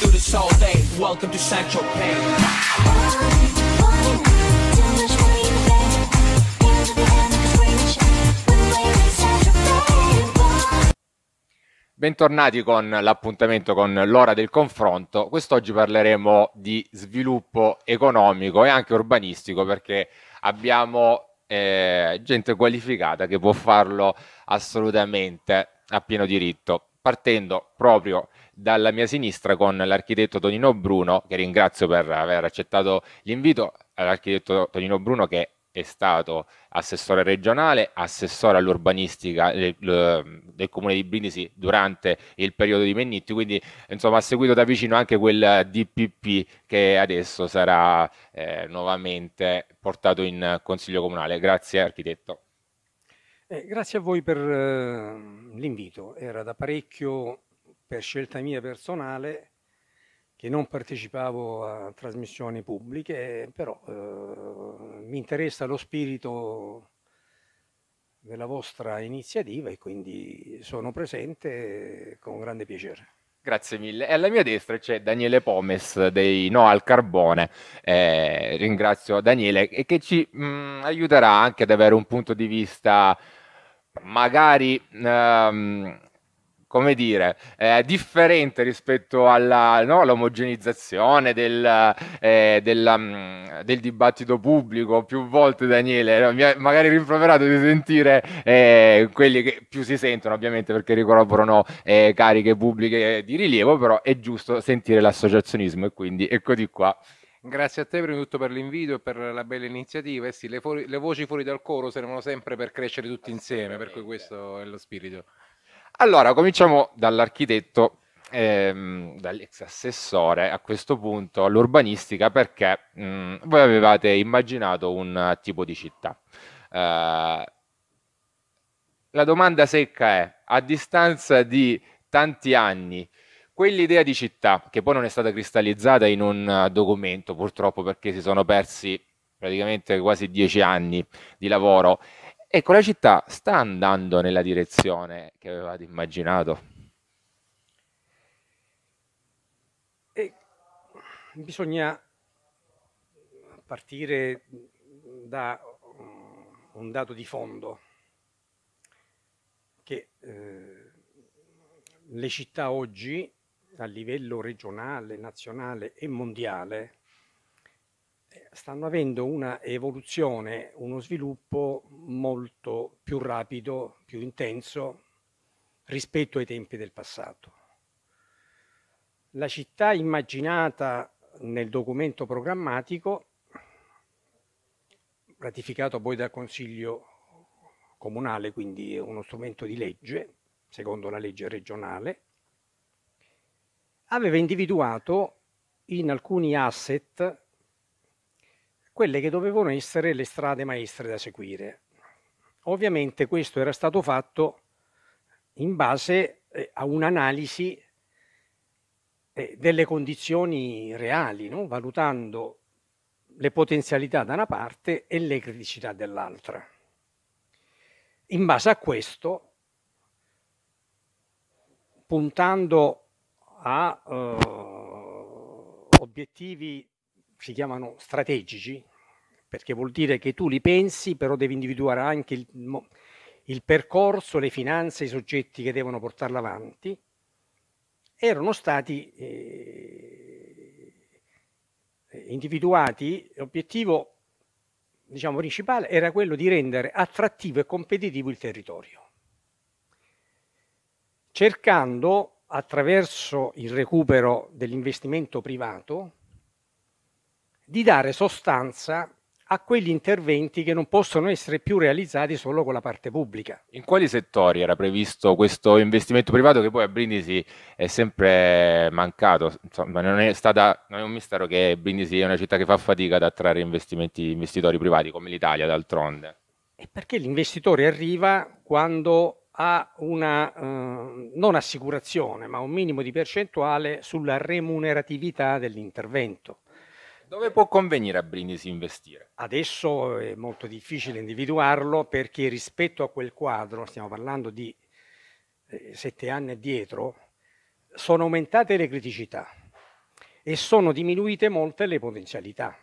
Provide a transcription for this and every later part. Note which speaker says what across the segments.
Speaker 1: do this all day. Welcome to Central Pay.
Speaker 2: Bentornati con l'appuntamento con l'ora del confronto. Quest'oggi parleremo di sviluppo economico e anche urbanistico perché abbiamo eh, gente qualificata che può farlo assolutamente a pieno diritto, partendo proprio dalla mia sinistra con l'architetto Tonino Bruno, che ringrazio per aver accettato l'invito, l'architetto Tonino Bruno che è stato assessore regionale, assessore all'urbanistica eh, del comune di Brindisi durante il periodo di Mennitti, quindi insomma ha seguito da vicino anche quel DPP che adesso sarà eh, nuovamente portato in consiglio comunale. Grazie architetto.
Speaker 1: Eh, grazie a voi per eh, l'invito, era da parecchio per scelta mia personale che non partecipavo a trasmissioni pubbliche, però eh, mi interessa lo spirito della vostra iniziativa e quindi sono presente con grande piacere.
Speaker 2: Grazie mille. E alla mia destra c'è Daniele Pomes dei No al Carbone. Eh, ringrazio Daniele e che ci mh, mm, aiuterà anche ad avere un punto di vista magari ehm, come dire, eh, differente rispetto alla, no, all'omogenizzazione del, eh, della, mm, del, dibattito pubblico. Più volte Daniele mi ha magari rimproverato di sentire eh, quelli che più si sentono, ovviamente perché ricoprono eh, cariche pubbliche di rilievo, però è giusto sentire l'associazionismo e quindi ecco di qua.
Speaker 3: Grazie a te prima di tutto per l'invito e per la bella iniziativa. Eh sì, le, fuori, le voci fuori dal coro servono sempre per crescere tutti insieme, per cui questo è lo spirito.
Speaker 2: Allora, cominciamo dall'architetto, ehm, dall'ex assessore a questo punto all'urbanistica perché mh, mm, voi avevate immaginato un tipo di città. Eh, la domanda secca è, a distanza di tanti anni, quell'idea di città, che poi non è stata cristallizzata in un eh, documento purtroppo perché si sono persi praticamente quasi dieci anni di lavoro, Ecco, la città sta andando nella direzione che avevate immaginato?
Speaker 1: E bisogna partire da un dato di fondo, che eh, le città oggi a livello regionale, nazionale e mondiale stanno avendo una evoluzione, uno sviluppo molto più rapido, più intenso rispetto ai tempi del passato. La città immaginata nel documento programmatico, ratificato poi dal Consiglio comunale, quindi uno strumento di legge, secondo la legge regionale, aveva individuato in alcuni asset quelle che dovevano essere le strade maestre da seguire. Ovviamente questo era stato fatto in base eh, a un'analisi eh, delle condizioni reali, no? valutando le potenzialità da una parte e le criticità dall'altra. In base a questo, puntando a eh, obiettivi si chiamano strategici, perché vuol dire che tu li pensi, però devi individuare anche il, il percorso, le finanze, i soggetti che devono portarla avanti, erano stati eh, eh, individuati, l'obiettivo diciamo, principale era quello di rendere attrattivo e competitivo il territorio, cercando attraverso il recupero dell'investimento privato di dare sostanza a quegli interventi che non possono essere più realizzati solo con la parte pubblica.
Speaker 2: In quali settori era previsto questo investimento privato che poi a Brindisi è sempre mancato? Insomma, non, è stata, non è un mistero che Brindisi è una città che fa fatica ad attrarre investimenti, investitori privati come l'Italia d'altronde.
Speaker 1: È perché l'investitore arriva quando ha una, eh, non assicurazione, ma un minimo di percentuale sulla remuneratività dell'intervento. Dove può convenire a Brindisi investire? Adesso è molto difficile individuarlo perché rispetto a quel quadro, stiamo parlando di eh, sette anni addietro, sono aumentate le criticità e sono diminuite molte le potenzialità.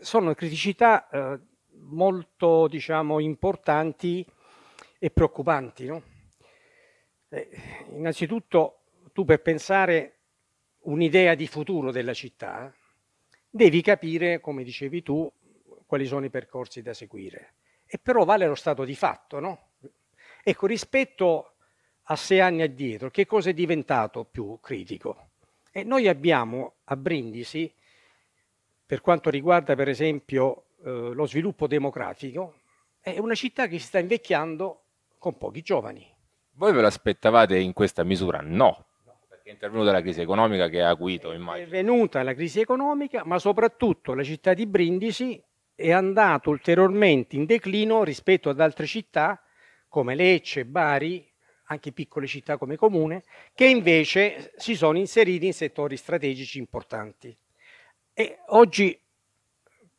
Speaker 1: Sono criticità eh, molto diciamo, importanti e preoccupanti. No? Eh, innanzitutto tu per pensare un'idea di futuro della città devi capire, come dicevi tu, quali sono i percorsi da seguire. E però vale lo stato di fatto, no? Ecco, rispetto a sei anni addietro, che cosa è diventato più critico? E noi abbiamo a Brindisi, per quanto riguarda per esempio eh, lo sviluppo demografico, è una città che si sta invecchiando con pochi giovani.
Speaker 2: Voi ve l'aspettavate in questa misura? No, perché è intervenuta la crisi economica che ha acuito, immagino.
Speaker 1: È venuta la crisi economica, ma soprattutto la città di Brindisi è andata ulteriormente in declino rispetto ad altre città come Lecce, Bari, anche piccole città come Comune, che invece si sono inseriti in settori strategici importanti. E oggi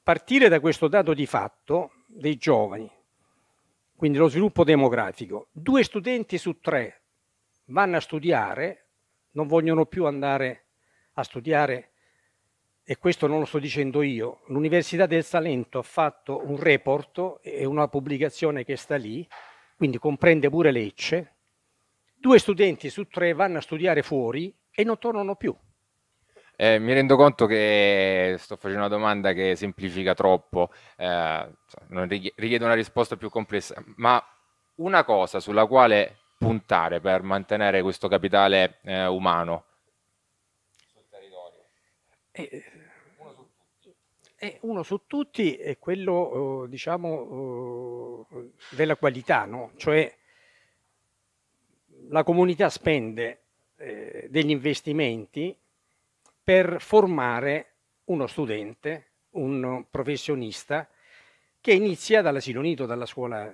Speaker 1: partire da questo dato di fatto dei giovani, quindi lo sviluppo demografico, due studenti su tre vanno a studiare non vogliono più andare a studiare, e questo non lo sto dicendo io, l'Università del Salento ha fatto un report e una pubblicazione che sta lì, quindi comprende pure Lecce, due studenti su tre vanno a studiare fuori e non tornano più.
Speaker 2: Eh, mi rendo conto che sto facendo una domanda che semplifica troppo, eh, cioè, richiede una risposta più complessa, ma una cosa sulla quale puntare per mantenere questo capitale eh, umano sul territorio? Eh, uno, su
Speaker 1: tutti. uno su tutti è quello, eh, diciamo, eh, della qualità, no? Cioè la comunità spende eh, degli investimenti per formare uno studente, un professionista che inizia dall'asilo nido, dalla scuola.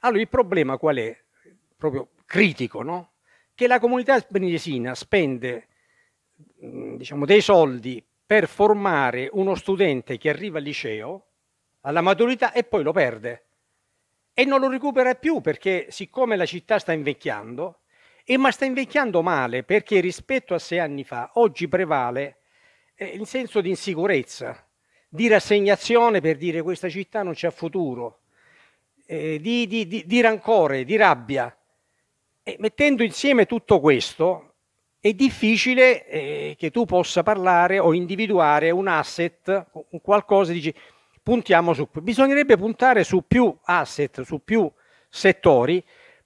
Speaker 1: Allora il problema qual è? Proprio critico, no? che la comunità benedesina spende mm, diciamo, dei soldi per formare uno studente che arriva al liceo, alla maturità e poi lo perde e non lo recupera più perché siccome la città sta invecchiando, e ma sta invecchiando male perché rispetto a sei anni fa oggi prevale eh, il senso di insicurezza, di rassegnazione per dire questa città non c'è futuro, eh, di, di, di, di rancore, di rabbia e mettendo insieme tutto questo, è difficile eh, che tu possa parlare o individuare un asset, un qualcosa, dici puntiamo su. Bisognerebbe puntare su più asset, su più settori,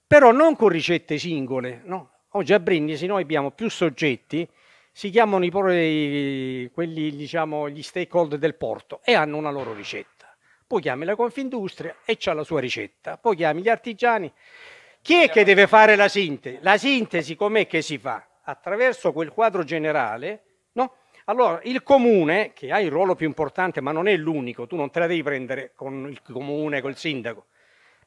Speaker 1: però non con ricette singole. No? Oggi a Brindisi noi abbiamo più soggetti, si chiamano i, quelli, diciamo, gli stakeholder del porto e hanno una loro ricetta. Poi chiami la Confindustria e c'ha la sua ricetta. Poi chiami gli artigiani chi è che deve fare la sintesi? La sintesi com'è che si fa? Attraverso quel quadro generale, no? Allora, il comune, che ha il ruolo più importante, ma non è l'unico, tu non te la devi prendere con il comune, col sindaco.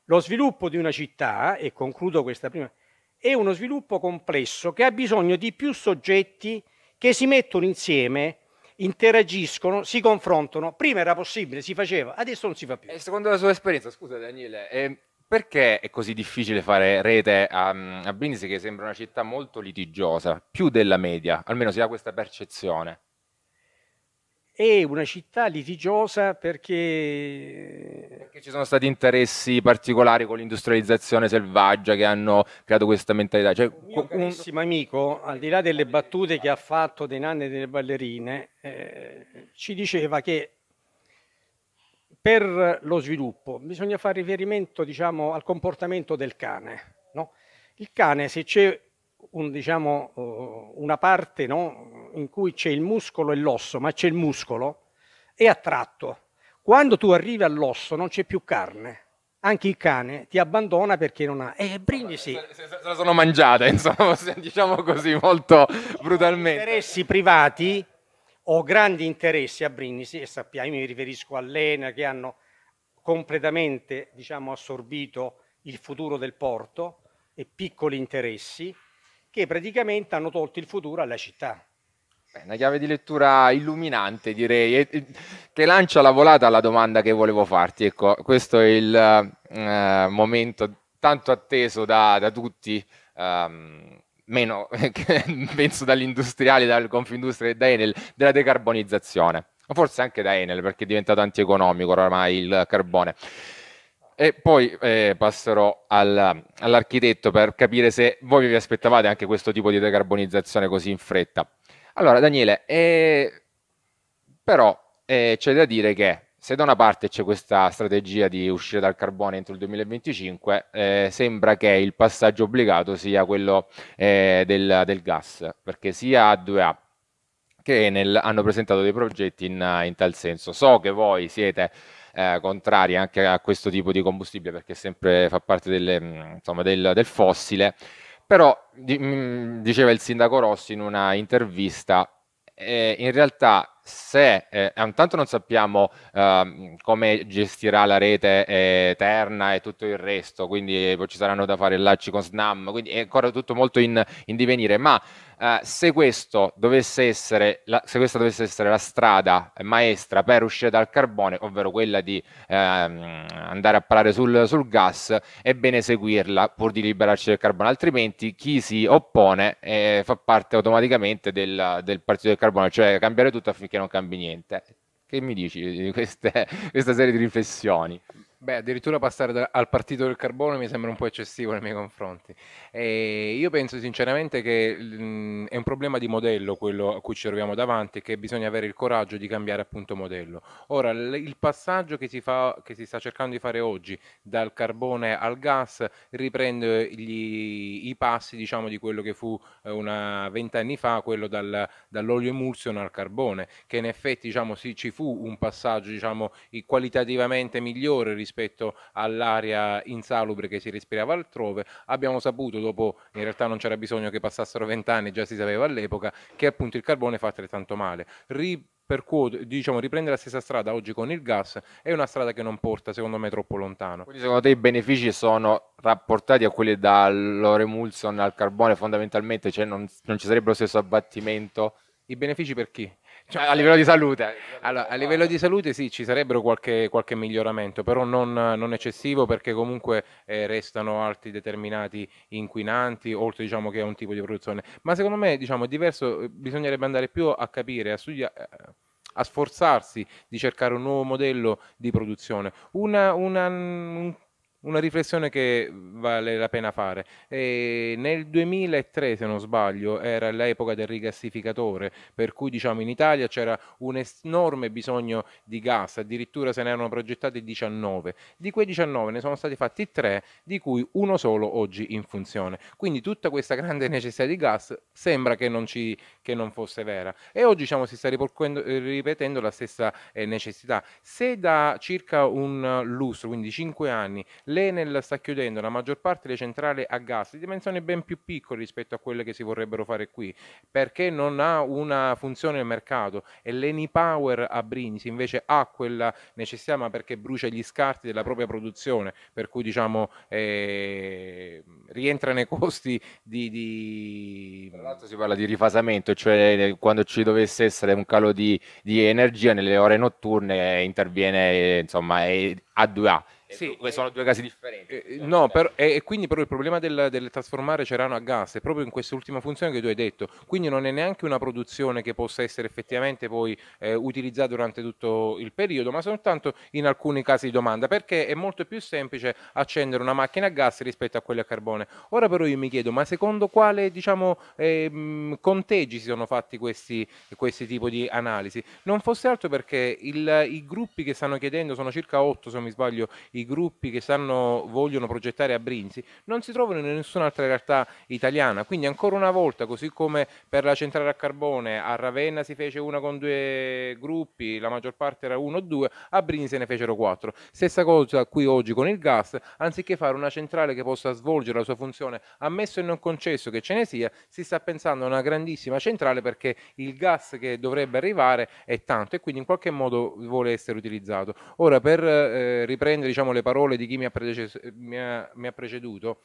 Speaker 1: Lo sviluppo di una città, e concludo questa prima, è uno sviluppo complesso che ha bisogno di più soggetti che si mettono insieme, interagiscono, si confrontano. Prima era possibile, si faceva, adesso non si fa più. E secondo la sua esperienza, scusa Daniele, eh, perché
Speaker 2: è così difficile fare rete a, mm, a Brindisi, che sembra una città molto litigiosa, più della media, almeno si ha questa percezione?
Speaker 1: È una città litigiosa perché... Perché ci sono
Speaker 2: stati interessi particolari con l'industrializzazione selvaggia che hanno creato questa mentalità. Cioè,
Speaker 1: un carissimo un... amico, al di là delle battute che ha fatto dei nanni e delle ballerine, eh, ci diceva che per lo sviluppo bisogna fare riferimento diciamo, al comportamento del cane. No? Il cane, se c'è un, diciamo, eh, una parte no, in cui c'è il muscolo e l'osso, ma c'è il muscolo, è attratto. Quando tu arrivi all'osso non c'è più carne. Anche il cane ti abbandona perché non ha... E eh, brindisi... Se, la sono mangiata, insomma, diciamo così, molto brutalmente. Interessi privati ho grandi interessi a Brindisi e sappiamo, mi riferisco all'ENA che hanno completamente diciamo, assorbito il futuro del porto e piccoli interessi che praticamente hanno tolto il futuro alla città.
Speaker 2: Beh, una chiave di lettura illuminante direi, e, che lancia la volata alla domanda che volevo farti. Ecco, questo è il eh, momento tanto atteso da, da tutti. Um, meno penso dagli industriali, dal Confindustria e da Enel, della decarbonizzazione, forse anche da Enel perché è diventato antieconomico oramai il carbone. E poi eh, passerò al, all'architetto per capire se voi vi aspettavate anche questo tipo di decarbonizzazione così in fretta. Allora, Daniele, eh, però eh, c'è da dire che se da una parte c'è questa strategia di uscire dal carbone entro il 2025, eh, sembra che il passaggio obbligato sia quello eh, del, del, gas, perché sia A2A che nel, hanno presentato dei progetti in, in tal senso. So che voi siete eh, contrari anche a questo tipo di combustibile perché sempre fa parte delle, mm, insomma, del, del, fossile, però di, mh, mm, diceva il sindaco Rossi in una intervista, eh, in realtà se eh, intanto non sappiamo eh, come gestirà la rete eh, Eterna e tutto il resto, quindi ci saranno da fare lacci con Snam, quindi è ancora tutto molto in, in divenire, ma eh, se, dovesse la, se, questa dovesse essere la strada maestra per uscire dal carbone, ovvero quella di ehm, andare a parare sul, sul, gas, è bene seguirla pur di liberarci del carbone, altrimenti chi si oppone eh, fa parte automaticamente del, del partito del carbone, cioè cambiare tutto affinché non cambi niente. Che mi dici di queste, questa serie di riflessioni?
Speaker 3: Beh, addirittura passare da- al partito del carbone mi sembra un po' eccessivo nei miei confronti. E io penso sinceramente che mh, mm, è un problema di modello quello a cui ci troviamo davanti, che bisogna avere il coraggio di cambiare appunto modello. Ora, l- il passaggio che si, fa, che si sta cercando di fare oggi dal carbone al gas riprende gli, i passi diciamo, di quello che fu eh, una vent'anni fa, quello dal, dall'olio emulsion al carbone, che in effetti diciamo, sì, ci fu un passaggio diciamo, qualitativamente migliore rispetto rispetto all'aria insalubre che si respirava altrove. Abbiamo saputo dopo, in realtà non c'era bisogno che passassero vent'anni, già si sapeva all'epoca, che appunto il carbone fa altrettanto male. Ri- percuo- diciamo, riprendere la stessa strada oggi con il gas è una strada che non porta, secondo me, troppo lontano. Quindi,
Speaker 2: secondo te, i benefici sono rapportati a quelli da Loremulson al carbone, fondamentalmente, cioè non, non ci sarebbe lo stesso
Speaker 3: abbattimento? I benefici per chi? Cioè, a livello di salute. Eh. Allora, a livello di salute sì, ci sarebbero qualche, qualche miglioramento, però non, non eccessivo perché comunque eh, restano altri determinati inquinanti, oltre diciamo, che a un tipo di produzione. Ma secondo me diciamo, è diverso, eh, bisognerebbe andare più a capire, a studiare eh, a sforzarsi di cercare un nuovo modello di produzione, una, una, un una riflessione che vale la pena fare. Ehm, e nel 2003, se non sbaglio, era l'epoca del rigassificatore, per cui diciamo in Italia c'era un enorme bisogno di gas, addirittura se ne erano progettati 19. Di quei 19 ne sono stati fatti 3, di cui uno solo oggi in funzione. Quindi tutta questa grande necessità di gas sembra che non, ci, che non fosse vera. E oggi diciamo, si sta ripetendo la stessa eh, necessità. Se da circa un lustro, quindi 5 anni, L'Enel sta chiudendo la maggior parte delle centrali a gas di dimensioni ben più piccole rispetto a quelle che si vorrebbero fare qui, perché non ha una funzione nel mercato e l'Enipower a Brindisi invece ha quella necessità ma perché brucia gli scarti della propria produzione, per cui diciamo eh, rientra nei costi di, di... Tra l'altro si parla di
Speaker 2: rifasamento, cioè eh, quando ci dovesse essere un calo di, di energia nelle ore notturne
Speaker 3: eh, interviene eh, insomma A2A
Speaker 2: sì, sono due casi differenti. Eh,
Speaker 3: eh diciamo, no, per, eh, e quindi però il problema del, del, trasformare Cerano a gas è proprio in quest'ultima funzione che tu hai detto. Quindi non è neanche una produzione che possa essere effettivamente poi eh, utilizzata durante tutto il periodo, ma soltanto in alcuni casi di domanda, perché è molto più semplice accendere una macchina a gas rispetto a quella a carbone. Ora però io mi chiedo, ma secondo quale diciamo, eh, conteggi si sono fatti questi, questi tipi di analisi? Non fosse altro perché il, i gruppi che stanno chiedendo sono circa 8, se non mi sbaglio, i i gruppi che stanno, vogliono progettare a Brinzi non si trovano in nessun'altra realtà italiana. Quindi ancora una volta, così come per la centrale a carbone a Ravenna si fece una con due gruppi, la maggior parte era uno o due, a Brinzi se ne fecero quattro. Stessa cosa qui oggi con il gas, anziché fare una centrale che possa svolgere la sua funzione, ammesso e non concesso che ce ne sia, si sta pensando a una grandissima centrale perché il gas che dovrebbe arrivare è tanto e quindi in qualche modo vuole essere utilizzato. Ora per eh, riprendere diciamo, richiamo le parole di chi mi ha, eh, mi ha, mi ha preceduto,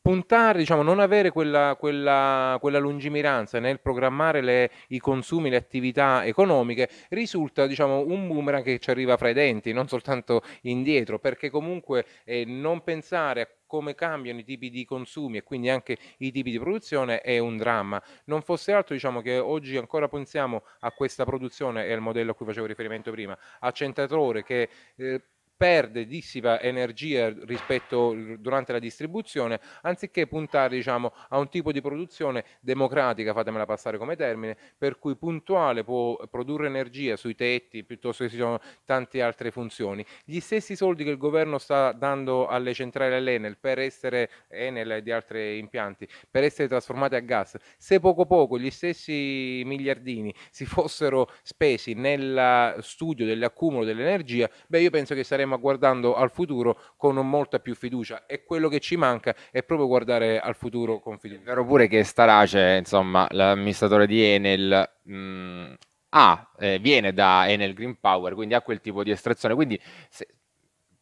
Speaker 3: puntare, diciamo, non avere quella, quella, quella lungimiranza nel programmare le, i consumi, le attività economiche, risulta diciamo, un boomerang che ci arriva fra i denti, non soltanto indietro, perché comunque eh, non pensare a come cambiano i tipi di consumi e quindi anche i tipi di produzione è un dramma. Non fosse altro diciamo che oggi ancora pensiamo a questa produzione e al modello a cui facevo riferimento prima, accentatore che eh, perde dissipa energia rispetto durante la distribuzione anziché puntare diciamo, a un tipo di produzione democratica fatemela passare come termine per cui puntuale può produrre energia sui tetti piuttosto che ci sono tante altre funzioni gli stessi soldi che il governo sta dando alle centrali all'Enel per essere Enel e di altri impianti per essere trasformate a gas se poco poco gli stessi miliardini si fossero spesi nel studio dell'accumulo dell'energia beh io penso che saremmo staremo guardando al futuro con molta più fiducia e quello che ci manca è proprio guardare al futuro con fiducia. È vero pure
Speaker 2: che Starace, insomma, l'amministratore di Enel mh, mm, ha, eh, viene da Enel Green Power, quindi ha quel tipo di estrazione, quindi se,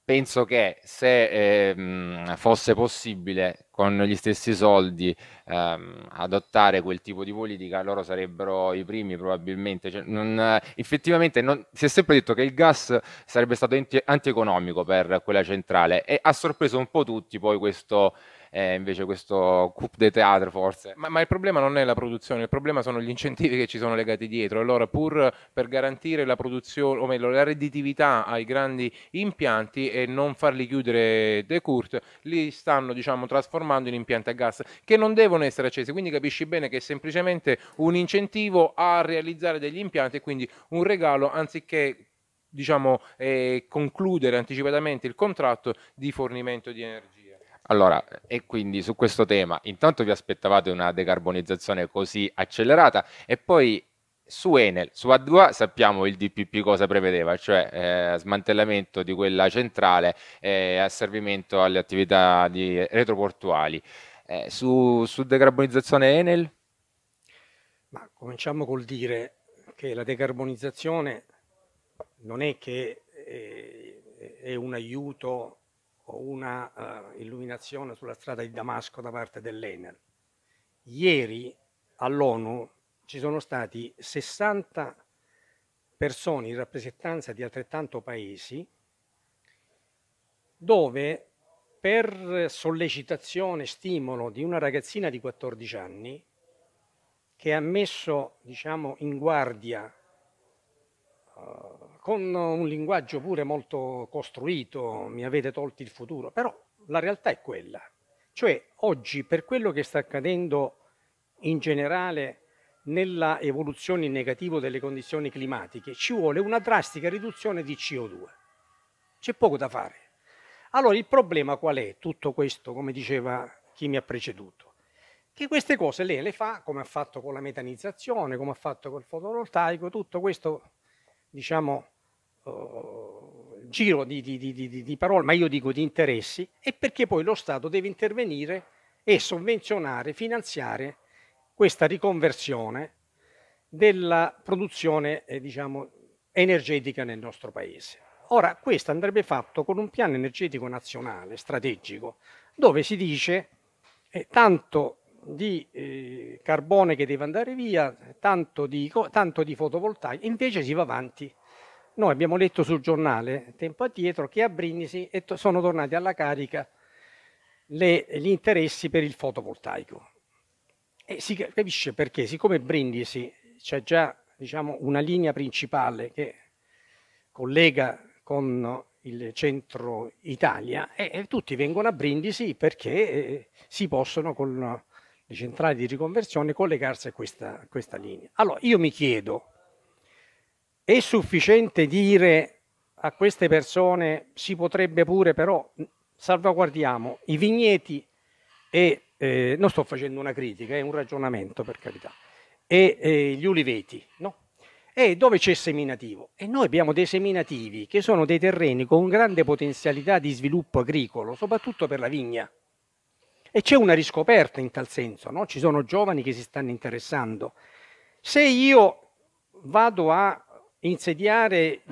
Speaker 2: penso che se ehm, fosse possibile con gli stessi soldi ehm, adottare quel tipo di politica, loro sarebbero i primi probabilmente. Cioè, non, effettivamente non, si è sempre detto che il gas sarebbe stato anti- antieconomico per quella centrale e ha sorpreso un po' tutti poi questo eh, invece questo coup de théâtre forse. Ma,
Speaker 3: ma, il problema non è la produzione, il problema sono gli incentivi che ci sono legati dietro. Allora pur per garantire la produzione, o meglio la redditività ai grandi impianti e non farli chiudere de court, li stanno diciamo trasformando in impianti a gas che non devono essere accesi, quindi capisci bene che è semplicemente un incentivo a realizzare degli impianti e quindi un regalo anziché diciamo, eh, concludere anticipatamente il contratto di fornimento di energia.
Speaker 2: Allora, e quindi su questo tema, intanto vi aspettavate una decarbonizzazione così accelerata e poi su Enel, su A2 sappiamo il DPP cosa prevedeva, cioè eh, smantellamento di quella centrale e eh, asservimento alle attività di retroportuali. Eh, su, su decarbonizzazione Enel?
Speaker 1: Ma cominciamo col dire che la decarbonizzazione non è che eh, è un aiuto o una uh, illuminazione sulla strada di Damasco da parte dell'Enel. Ieri all'ONU ci sono stati 60 persone in rappresentanza di altrettanto paesi dove per sollecitazione, stimolo di una ragazzina di 14 anni che ha messo diciamo, in guardia con un linguaggio pure molto costruito, mi avete tolto il futuro, però la realtà è quella. Cioè oggi per quello che sta accadendo in generale nella evoluzione in negativo delle condizioni climatiche ci vuole una drastica riduzione di CO2. C'è poco da fare. Allora il problema qual è tutto questo, come diceva chi mi ha preceduto? Che queste cose lei le fa come ha fatto con la metanizzazione, come ha fatto col fotovoltaico, tutto questo diciamo, uh, giro di, di, di, di parole, ma io dico di interessi, e perché poi lo Stato deve intervenire e sovvenzionare, finanziare questa riconversione della produzione eh, diciamo, energetica nel nostro Paese. Ora, questo andrebbe fatto con un piano energetico nazionale, strategico, dove si dice eh, tanto di eh, carbone che deve andare via, tanto di, tanto di fotovoltaico, invece si va avanti. Noi abbiamo letto sul giornale tempo addietro che a Brindisi sono tornati alla carica le, gli interessi per il fotovoltaico. E si capisce perché, siccome Brindisi c'è già diciamo, una linea principale che collega con il centro Italia e, e tutti vengono a Brindisi perché eh, si possono con le centrali di riconversione collegarsi a questa, questa linea. Allora io mi chiedo, è sufficiente dire a queste persone si potrebbe pure però salvaguardiamo i vigneti e eh, non sto facendo una critica, è un ragionamento per carità, e eh, gli uliveti, no? E dove c'è seminativo? E noi abbiamo dei seminativi che sono dei terreni con grande potenzialità di sviluppo agricolo, soprattutto per la vigna. E c'è una riscoperta in tal senso, no? ci sono giovani che si stanno interessando. Se io vado a insediare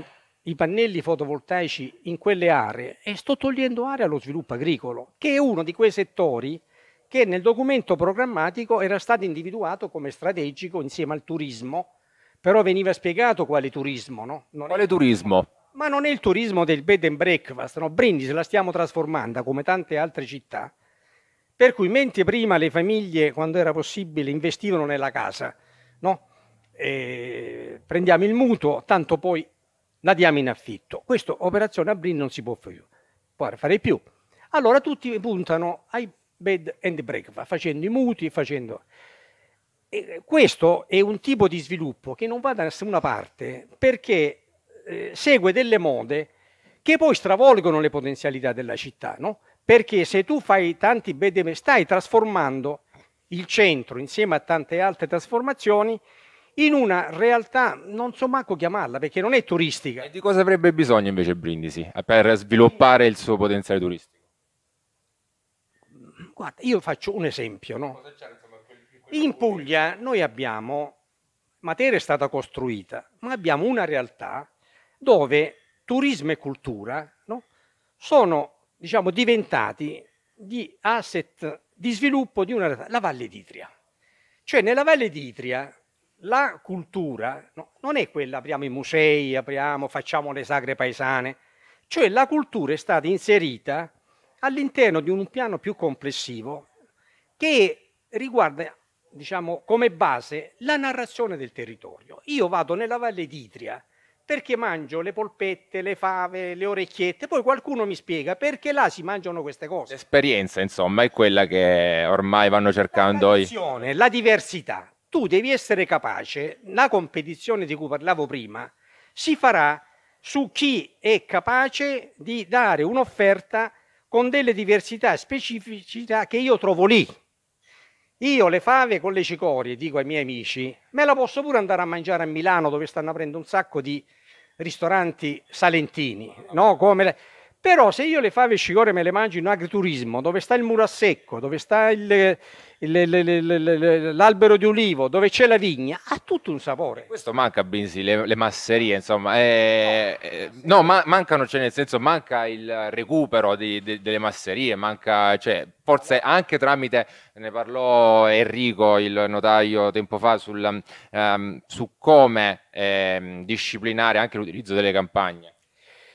Speaker 1: i pannelli fotovoltaici in quelle aree e sto togliendo area allo sviluppo agricolo, che è uno di quei settori che nel documento programmatico era stato individuato come strategico insieme al turismo, però veniva spiegato quale turismo. No? Non quale è... turismo? Ma non è il turismo del bed and breakfast, no? Brindisi la stiamo trasformando come tante altre città per cui mentre prima le famiglie, quando era possibile, investivano nella casa, no? prendiamo il mutuo, tanto poi la diamo in affitto. Questa operazione a Brin non si può fare più. Allora tutti puntano ai bed and breakfast, facendo i mutui, facendo... E questo è un tipo di sviluppo che non va da nessuna parte perché eh, segue delle mode che poi stravolgono le potenzialità della città, no? Perché se tu fai tanti bedem, stai trasformando il centro, insieme a tante altre trasformazioni, in una realtà, non so manco chiamarla, perché non è turistica. E di
Speaker 2: cosa avrebbe bisogno invece Brindisi eh, per sviluppare il suo potenziale turistico?
Speaker 1: Guarda, io faccio un esempio. No? In Puglia noi abbiamo, Matera è stata costruita, ma abbiamo una realtà dove turismo e cultura no? sono diciamo, diventati di asset di sviluppo di una la Valle d'Itria. Cioè nella Valle d'Itria la cultura no, non è quella, apriamo i musei, apriamo, facciamo le sagre paesane, cioè la cultura è stata inserita all'interno di un piano più complessivo che riguarda, diciamo, come base la narrazione del territorio. Io vado nella Valle d'Itria perché mangio le polpette, le fave, le orecchiette, poi qualcuno mi spiega perché là si mangiano queste cose. L'esperienza,
Speaker 2: insomma, è quella che ormai vanno cercando... La,
Speaker 1: i... la diversità. Tu devi essere capace, la competizione di cui parlavo prima, si farà su chi è capace di dare un'offerta con delle diversità specificità che io trovo lì. Io le fave con le cicorie, dico ai miei amici, me la posso pure andare a mangiare a Milano dove stanno aprendo un sacco di ristoranti salentini, no? Come le... Però se io le fave scicore me le mangio in agriturismo, dove sta il muro a secco, dove sta il, il, il, l'albero di ulivo, dove c'è la vigna, ha tutto un sapore. Questo
Speaker 2: manca Binzi, le, le, masserie, insomma. Eh, no, eh, no ma, mancano, cioè nel senso, manca il recupero di, di, delle masserie, manca, cioè, forse anche tramite, ne parlò Enrico, il notaio, tempo fa, sul, um, su come eh, disciplinare anche l'utilizzo delle campagne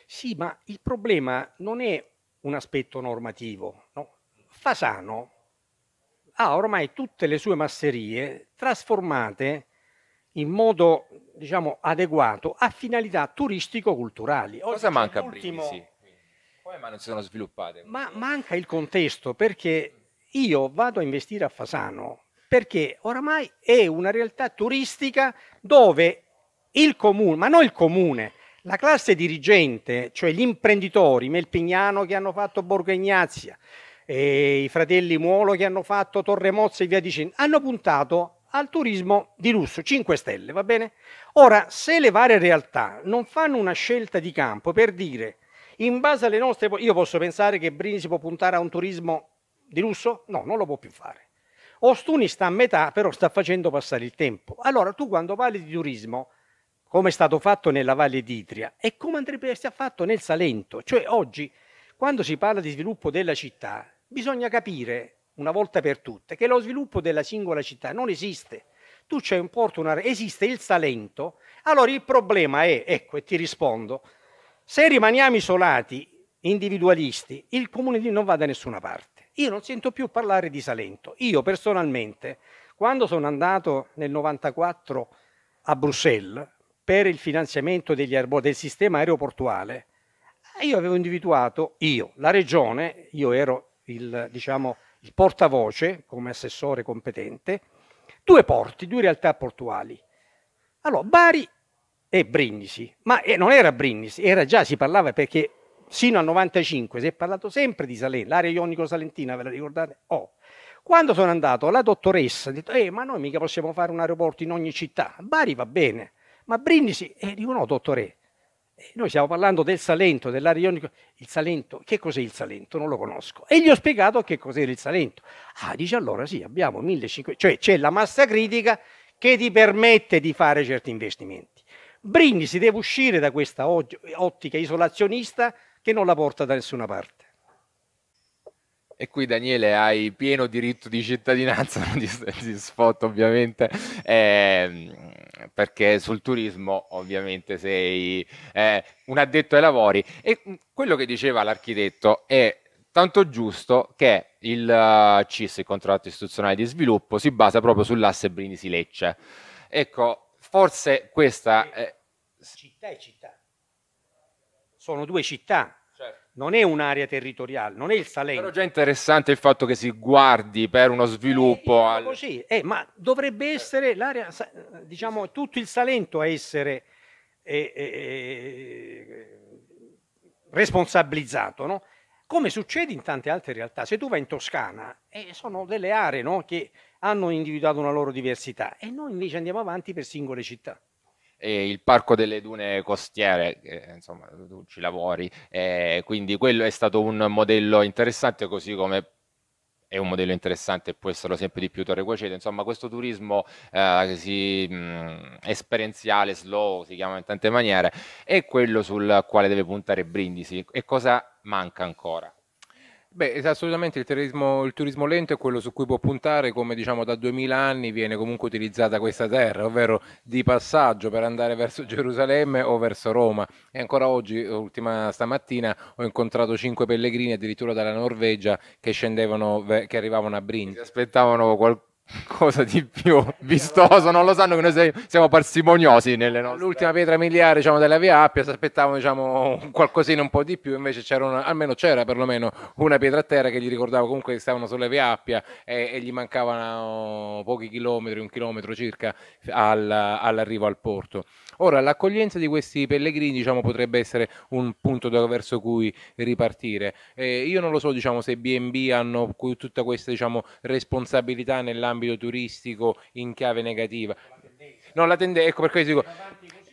Speaker 1: sì, ma il problema non è un aspetto normativo. No? Fasano ha ormai tutte le sue masserie trasformate in modo diciamo, adeguato a finalità turistico-culturali. Oggi Cosa manca l'ultimo... a Brindisi? Come mai non si sono sviluppate? Ma manca il contesto perché io vado a investire a Fasano perché oramai è una realtà turistica dove il comune, ma non il comune, la classe dirigente, cioè gli imprenditori Melpignano che hanno fatto Borgo Ignazia, e i fratelli Muolo che hanno fatto Torre Mozza e via dicendo, hanno puntato al turismo di lusso, 5 stelle, va bene? Ora, se le varie realtà non fanno una scelta di campo per dire, in base alle nostre... Io posso pensare che Brini si può puntare a un turismo di lusso? No, non lo può più fare. Ostuni sta a metà, però sta facendo passare il tempo. Allora, tu quando parli di turismo, come è stato fatto nella Valle d'Itria e come andrebbe essere fatto nel Salento. Cioè oggi, quando si parla di sviluppo della città, bisogna capire una volta per tutte che lo sviluppo della singola città non esiste. Tu c'è un porto, una... esiste il Salento, allora il problema è, ecco e ti rispondo, se rimaniamo isolati, individualisti, il comune lì non va da nessuna parte. Io non sento più parlare di Salento. Io personalmente, quando sono andato nel 94 a Bruxelles, per il finanziamento del sistema aeroportuale, io avevo individuato, io, la regione, io ero il, diciamo, il portavoce come assessore competente, due porti, due realtà portuali. Allora, Bari e Brindisi, ma eh, non era Brindisi, era già, si parlava perché sino al 95 si è parlato sempre di Salerno, l'area ionico-salentina, ve la ricordate? Oh. Quando sono andato, la dottoressa ha detto, eh, ma noi mica possiamo fare un aeroporto in ogni città, Bari va bene, ma Brindisi, eh, dico no, dottore, eh, noi stiamo parlando del Salento, dell'area ionica. Il Salento, che cos'è il Salento? Non lo conosco. E gli ho spiegato che cos'era il Salento. Ah, dice allora sì, abbiamo 1500, cioè c'è la massa critica che ti permette di fare certi investimenti. Brindisi deve uscire da questa eh, ottica isolazionista che non la porta da nessuna parte. E
Speaker 2: qui Daniele hai pieno diritto di cittadinanza, non di, di spot ovviamente. Eh, perché sul turismo ovviamente sei eh, un addetto ai lavori. E mm, quello che diceva l'architetto è tanto giusto che il eh, CIS, il contratto istituzionale di sviluppo, si basa proprio sull'asse Brindisi-Lecce.
Speaker 1: Ecco, forse questa... È... Città e città. Sono due città, non è un'area territoriale, non è il Salento. Però è già interessante
Speaker 2: il fatto che si guardi per uno sviluppo. Eh, al...
Speaker 1: così, eh, ma dovrebbe eh. essere l'area, diciamo, tutto il Salento a essere eh, eh, eh, responsabilizzato, no? Come succede in tante altre realtà. Se tu vai in Toscana, sono delle aree no, che hanno individuato una loro diversità e noi invece andiamo avanti per singole città
Speaker 2: eh, il parco delle dune costiere, eh, insomma tu ci lavori, eh, quindi quello è stato un modello interessante così come è un modello interessante e può esserlo sempre di più Torre Guacete, insomma questo turismo eh, si, mh, esperienziale, slow, si chiama in tante maniere, è quello sul quale deve puntare Brindisi e cosa manca ancora?
Speaker 3: Beh, assolutamente il turismo, il turismo, lento è quello su cui può puntare, come diciamo da 2000 anni viene comunque utilizzata questa terra, ovvero di passaggio per andare verso Gerusalemme o verso Roma. E ancora oggi, ultima stamattina, ho incontrato cinque pellegrini addirittura dalla Norvegia che scendevano, che arrivavano a Brindisi. Aspettavano qualcosa cosa di più vistoso, non lo sanno che noi siamo parsimoniosi nelle nostre... L'ultima pietra miliare diciamo, della Via Appia, si aspettavano diciamo, qualcosina un po' di più, invece c'era una, almeno c'era perlomeno una pietra a terra che gli ricordava comunque che stavano sulla Via Appia e, e gli mancavano pochi chilometri, un chilometro circa all, all'arrivo al porto. Ora l'accoglienza di questi pellegrini diciamo, potrebbe essere un punto verso cui ripartire. Eh, io non lo so diciamo, se BNB hanno tutta questa diciamo, responsabilità nell'ambito turistico in chiave negativa. No, la tendenza, ecco perché dico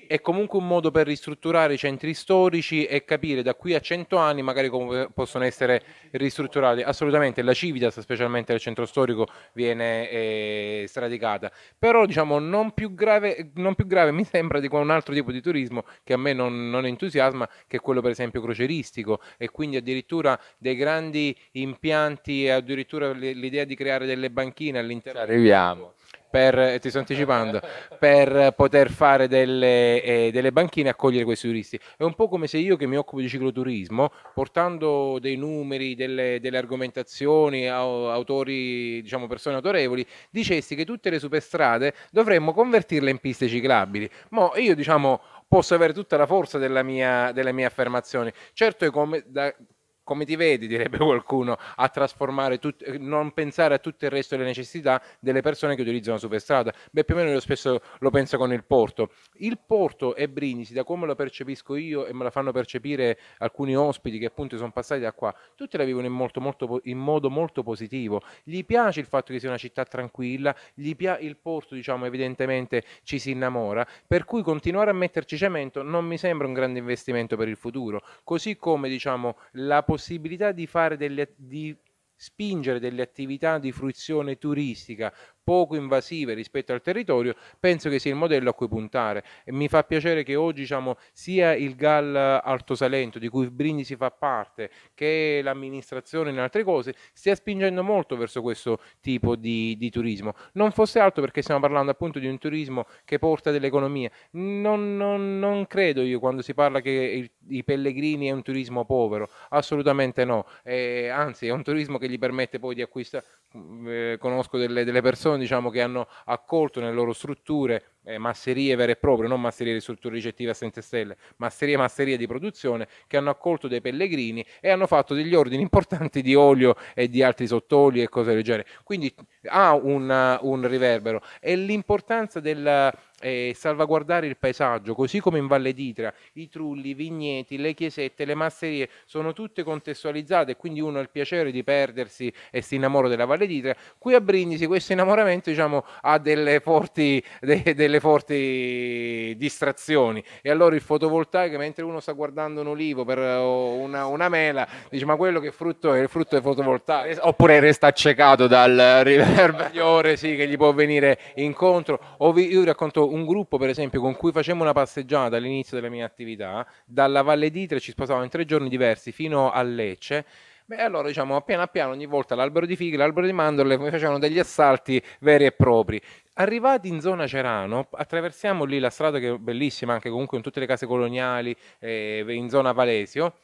Speaker 3: è comunque un modo per ristrutturare i centri storici e capire da qui a cento anni magari come possono essere ristrutturati. Assolutamente, la Civitas, specialmente nel centro storico, viene eh, sradicata. Però diciamo non più, grave, non più grave mi sembra di un altro tipo di turismo che a me non, non entusiasma, che è quello per esempio croceristico e quindi addirittura dei grandi impianti e addirittura l'idea di creare delle banchine all'interno. Ci arriviamo per, eh, ti sto anticipando, per poter fare delle, eh, delle banchine e accogliere questi turisti. È un po' come se io che mi occupo di cicloturismo, portando dei numeri, delle, delle argomentazioni, autori, diciamo persone autorevoli, dicessi che tutte le superstrade dovremmo convertirle in piste ciclabili. Ma io diciamo posso avere tutta la forza della mia, della mia affermazione. Certo, come, da, come ti vedi, direbbe qualcuno, a trasformare, tut- non pensare a tutto il resto delle necessità delle persone che utilizzano Superstrada? Beh, più o meno io spesso lo penso con il Porto. Il Porto e Brindisi, da come lo percepisco io e me la fanno percepire alcuni ospiti che appunto sono passati da qua, tutti la vivono in, molto, molto, in modo molto positivo. Gli piace il fatto che sia una città tranquilla, gli piace il Porto, diciamo, evidentemente ci si innamora, per cui continuare a metterci cemento non mi sembra un grande investimento per il futuro, così come diciamo la possibilità possibilità di, delle, di spingere delle attività di fruizione turistica poco invasive rispetto al territorio, penso che sia il modello a cui puntare. E mi fa piacere che oggi diciamo, sia il GAL Alto Salento, di cui Brindisi fa parte, che l'amministrazione in altre cose, stia spingendo molto verso questo tipo di, di, turismo. Non fosse altro perché stiamo parlando appunto di un turismo che porta dell'economia. Non, non, non credo io quando si parla che il, i pellegrini è un turismo povero, assolutamente no. Eh, anzi, è un turismo che gli permette poi di acquistare, mm, eh, conosco delle, delle persone diciamo, che hanno accolto nelle loro strutture eh, masserie vere e proprie, non masserie di strutture ricettive a Sente Stelle, masserie masserie di produzione che hanno accolto dei pellegrini e hanno fatto degli ordini importanti di olio e di altri sottoli e cose del genere. Quindi ha un, uh, un riverbero e l'importanza del eh, salvaguardare il paesaggio, così come in Valle d'Itra i trulli, i vigneti, le chiesette, le masserie sono tutte contestualizzate e quindi uno ha il piacere di perdersi e si innamora della Valle d'Itra. Qui a Brindisi questo innamoramento diciamo, ha delle forti... De, delle delle forti distrazioni e allora il fotovoltaico mentre uno sta guardando un olivo per una, una mela dice ma quello che frutto è? Il frutto è fotovoltaico
Speaker 2: oppure resta accecato dal
Speaker 3: riverbero sì, che gli può venire incontro o vi, io racconto un gruppo per esempio con cui facevamo una passeggiata all'inizio della mia attività dalla Valle d'Itria ci sposavamo in tre giorni diversi fino a Lecce Beh, allora diciamo piano piano ogni volta l'albero di fighi, l'albero di mandorle, come facevano degli assalti veri e propri. Arrivati in zona Cerano, attraversiamo lì la strada che è bellissima, anche comunque in tutte le case coloniali, eh, in zona Valesio,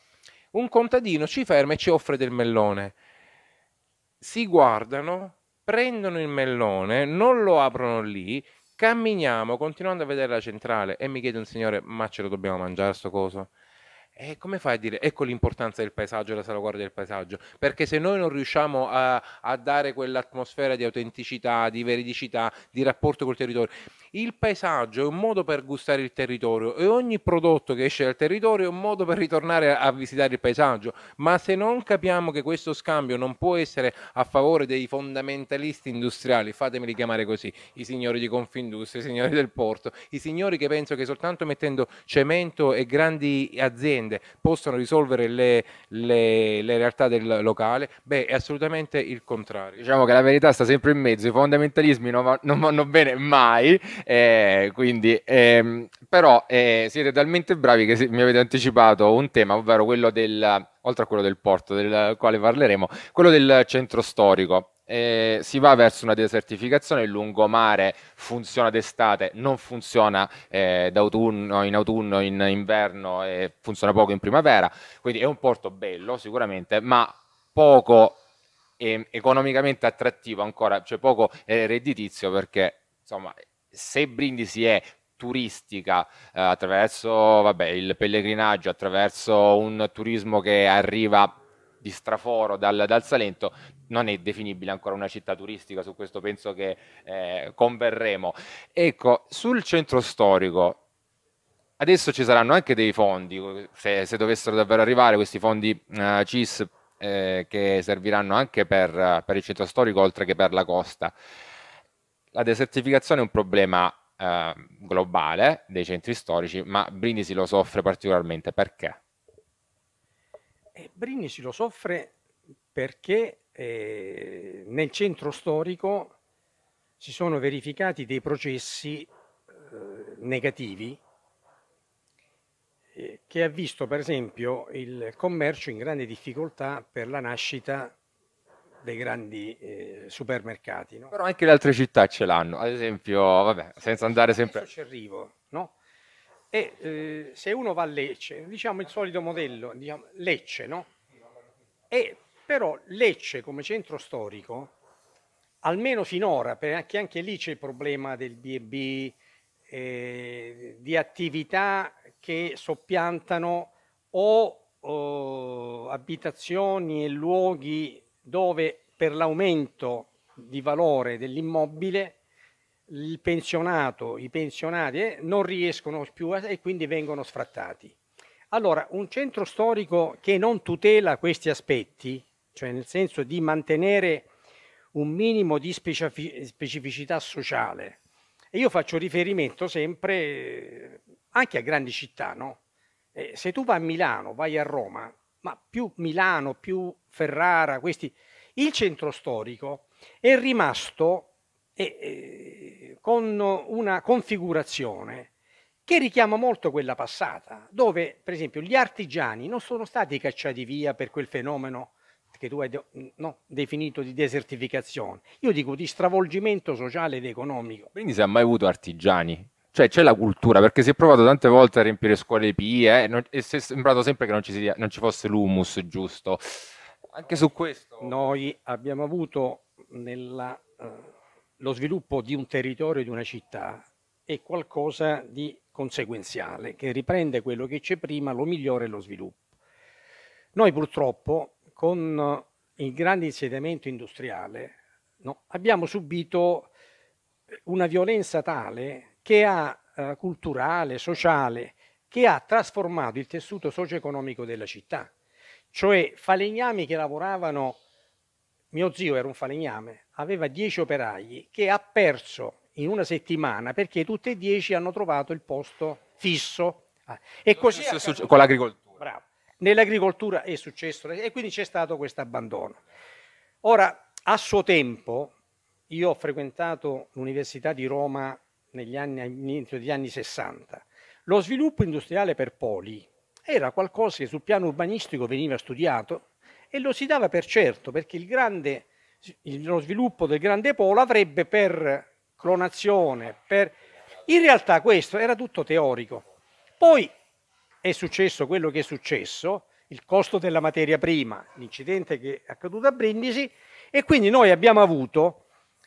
Speaker 3: un contadino ci ferma e ci offre del mellone. Si guardano, prendono il mellone, non lo aprono lì, camminiamo continuando a vedere la centrale e mi chiede un signore, ma ce lo dobbiamo mangiare sto coso? E come fai a dire? Ecco l'importanza del paesaggio, la salvaguardia del paesaggio, perché se noi non riusciamo a, a dare quell'atmosfera di autenticità, di veridicità, di rapporto col territorio, il paesaggio è un modo per gustare il territorio e ogni prodotto che esce dal territorio è un modo per ritornare a, a visitare il paesaggio, ma se non capiamo che questo scambio non può essere a favore dei fondamentalisti industriali, fatemeli chiamare così, i signori di Confindustria, i signori del porto, i signori che penso che soltanto mettendo cemento e grandi aziende, aziende possano risolvere le, le, le realtà del locale? Beh, è assolutamente il contrario.
Speaker 2: Diciamo che la verità sta sempre in mezzo, i fondamentalismi non, va, non vanno bene mai, eh, quindi, eh, però eh, siete talmente bravi che mi avete anticipato un tema, ovvero quello del oltre a quello del porto del quale parleremo, quello del centro storico eh, si va verso una desertificazione, il lungomare funziona d'estate, non funziona eh, d'autunno, in autunno, in inverno e funziona poco in primavera, quindi è un porto bello sicuramente, ma poco eh, economicamente attrattivo ancora, cioè poco eh, redditizio perché insomma se Brindisi è turistica eh, attraverso vabbè, il pellegrinaggio, attraverso un turismo che arriva di straforo dal, dal Salento non è definibile ancora una città turistica, su questo penso che eh, converremo. Ecco, sul centro storico, adesso ci saranno anche dei fondi, se, se dovessero davvero arrivare questi fondi uh, CIS eh, che serviranno anche per, per, il centro storico oltre che per la costa. La desertificazione è un problema eh, globale dei centri storici, ma Brindisi lo soffre particolarmente perché?
Speaker 1: Eh, Brindisi lo soffre perché eh, nel centro storico si sono verificati dei processi eh, negativi eh, che ha visto per esempio il commercio in grande difficoltà per la nascita dei grandi eh, supermercati. No? Però
Speaker 2: anche le altre città ce l'hanno, ad esempio, vabbè, senza andare sempre... Adesso
Speaker 1: ci arrivo, no? E eh, se uno va a Lecce, diciamo il solito modello, diciamo, Lecce, no? E però Lecce come centro storico, almeno finora, perché anche lì c'è il problema del B&B, eh, di attività che soppiantano o, o abitazioni e luoghi dove per l'aumento di valore dell'immobile il pensionato, i pensionati eh, non riescono più a, e quindi vengono sfrattati. Allora, un centro storico che non tutela questi aspetti cioè nel senso di mantenere un minimo di specificità sociale. E io faccio riferimento sempre eh, anche a grandi città, no? Eh, se tu vai a Milano, vai a Roma, ma più Milano, più Ferrara, questi, il centro storico è rimasto eh, eh con una configurazione che richiama molto quella passata, dove per esempio gli artigiani non sono stati cacciati via per quel fenomeno che tu hai mm, no, definito di desertificazione, io dico di stravolgimento sociale ed economico.
Speaker 2: Quindi si è mai avuto artigiani? Cioè c'è la cultura, perché si è provato tante volte a riempire scuole PIE eh, e si è sembrato sempre che non ci, sia, non ci fosse l'humus giusto.
Speaker 1: Anche su questo... Noi abbiamo avuto nella, eh, lo sviluppo di un territorio, di una città, è qualcosa di conseguenziale, che riprende quello che c'è prima, lo migliora e lo sviluppa. Noi purtroppo con eh, il grande insediamento industriale, no? abbiamo subito una violenza tale che ha eh, culturale, sociale, che ha trasformato il tessuto socio-economico della città. Cioè falegnami che lavoravano, mio zio era un falegname, aveva dieci operai che ha perso in una settimana perché tutti e dieci hanno trovato il posto fisso. Ah,
Speaker 2: e così... Con l'agricoltura.
Speaker 1: Bravo. Nell'agricoltura è successo e quindi c'è stato questo abbandono. Ora, a suo tempo, io ho frequentato l'Università di Roma negli anni, all'inizio degli anni 60. Lo sviluppo industriale per poli era qualcosa che sul piano urbanistico veniva studiato e lo si dava per certo perché il grande, lo sviluppo del grande polo avrebbe per clonazione, per... In realtà questo era tutto teorico. Poi è successo quello che è successo, il costo della materia prima, l'incidente che è accaduto a Brindisi, e quindi noi abbiamo avuto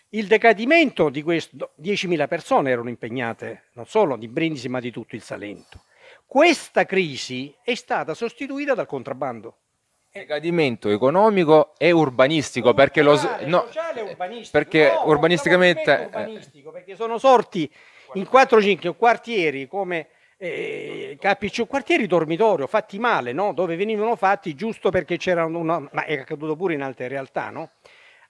Speaker 1: il decadimento di questo, 10.000 persone erano impegnate, non solo di Brindisi ma di tutto il Salento. Questa crisi è stata sostituita dal contrabbando.
Speaker 2: Decadimento economico e urbanistico, sociale, perché lo no, sociale
Speaker 1: e urbanistico. Eh, perché no, urbanisticamente... Eh, eh. Urbanistico, perché sono sorti in 4-5 quartieri come eh, capici, un quartieri dormitorio fatti male, no? dove venivano fatti giusto perché c'era una... ma è accaduto pure in altre realtà, no?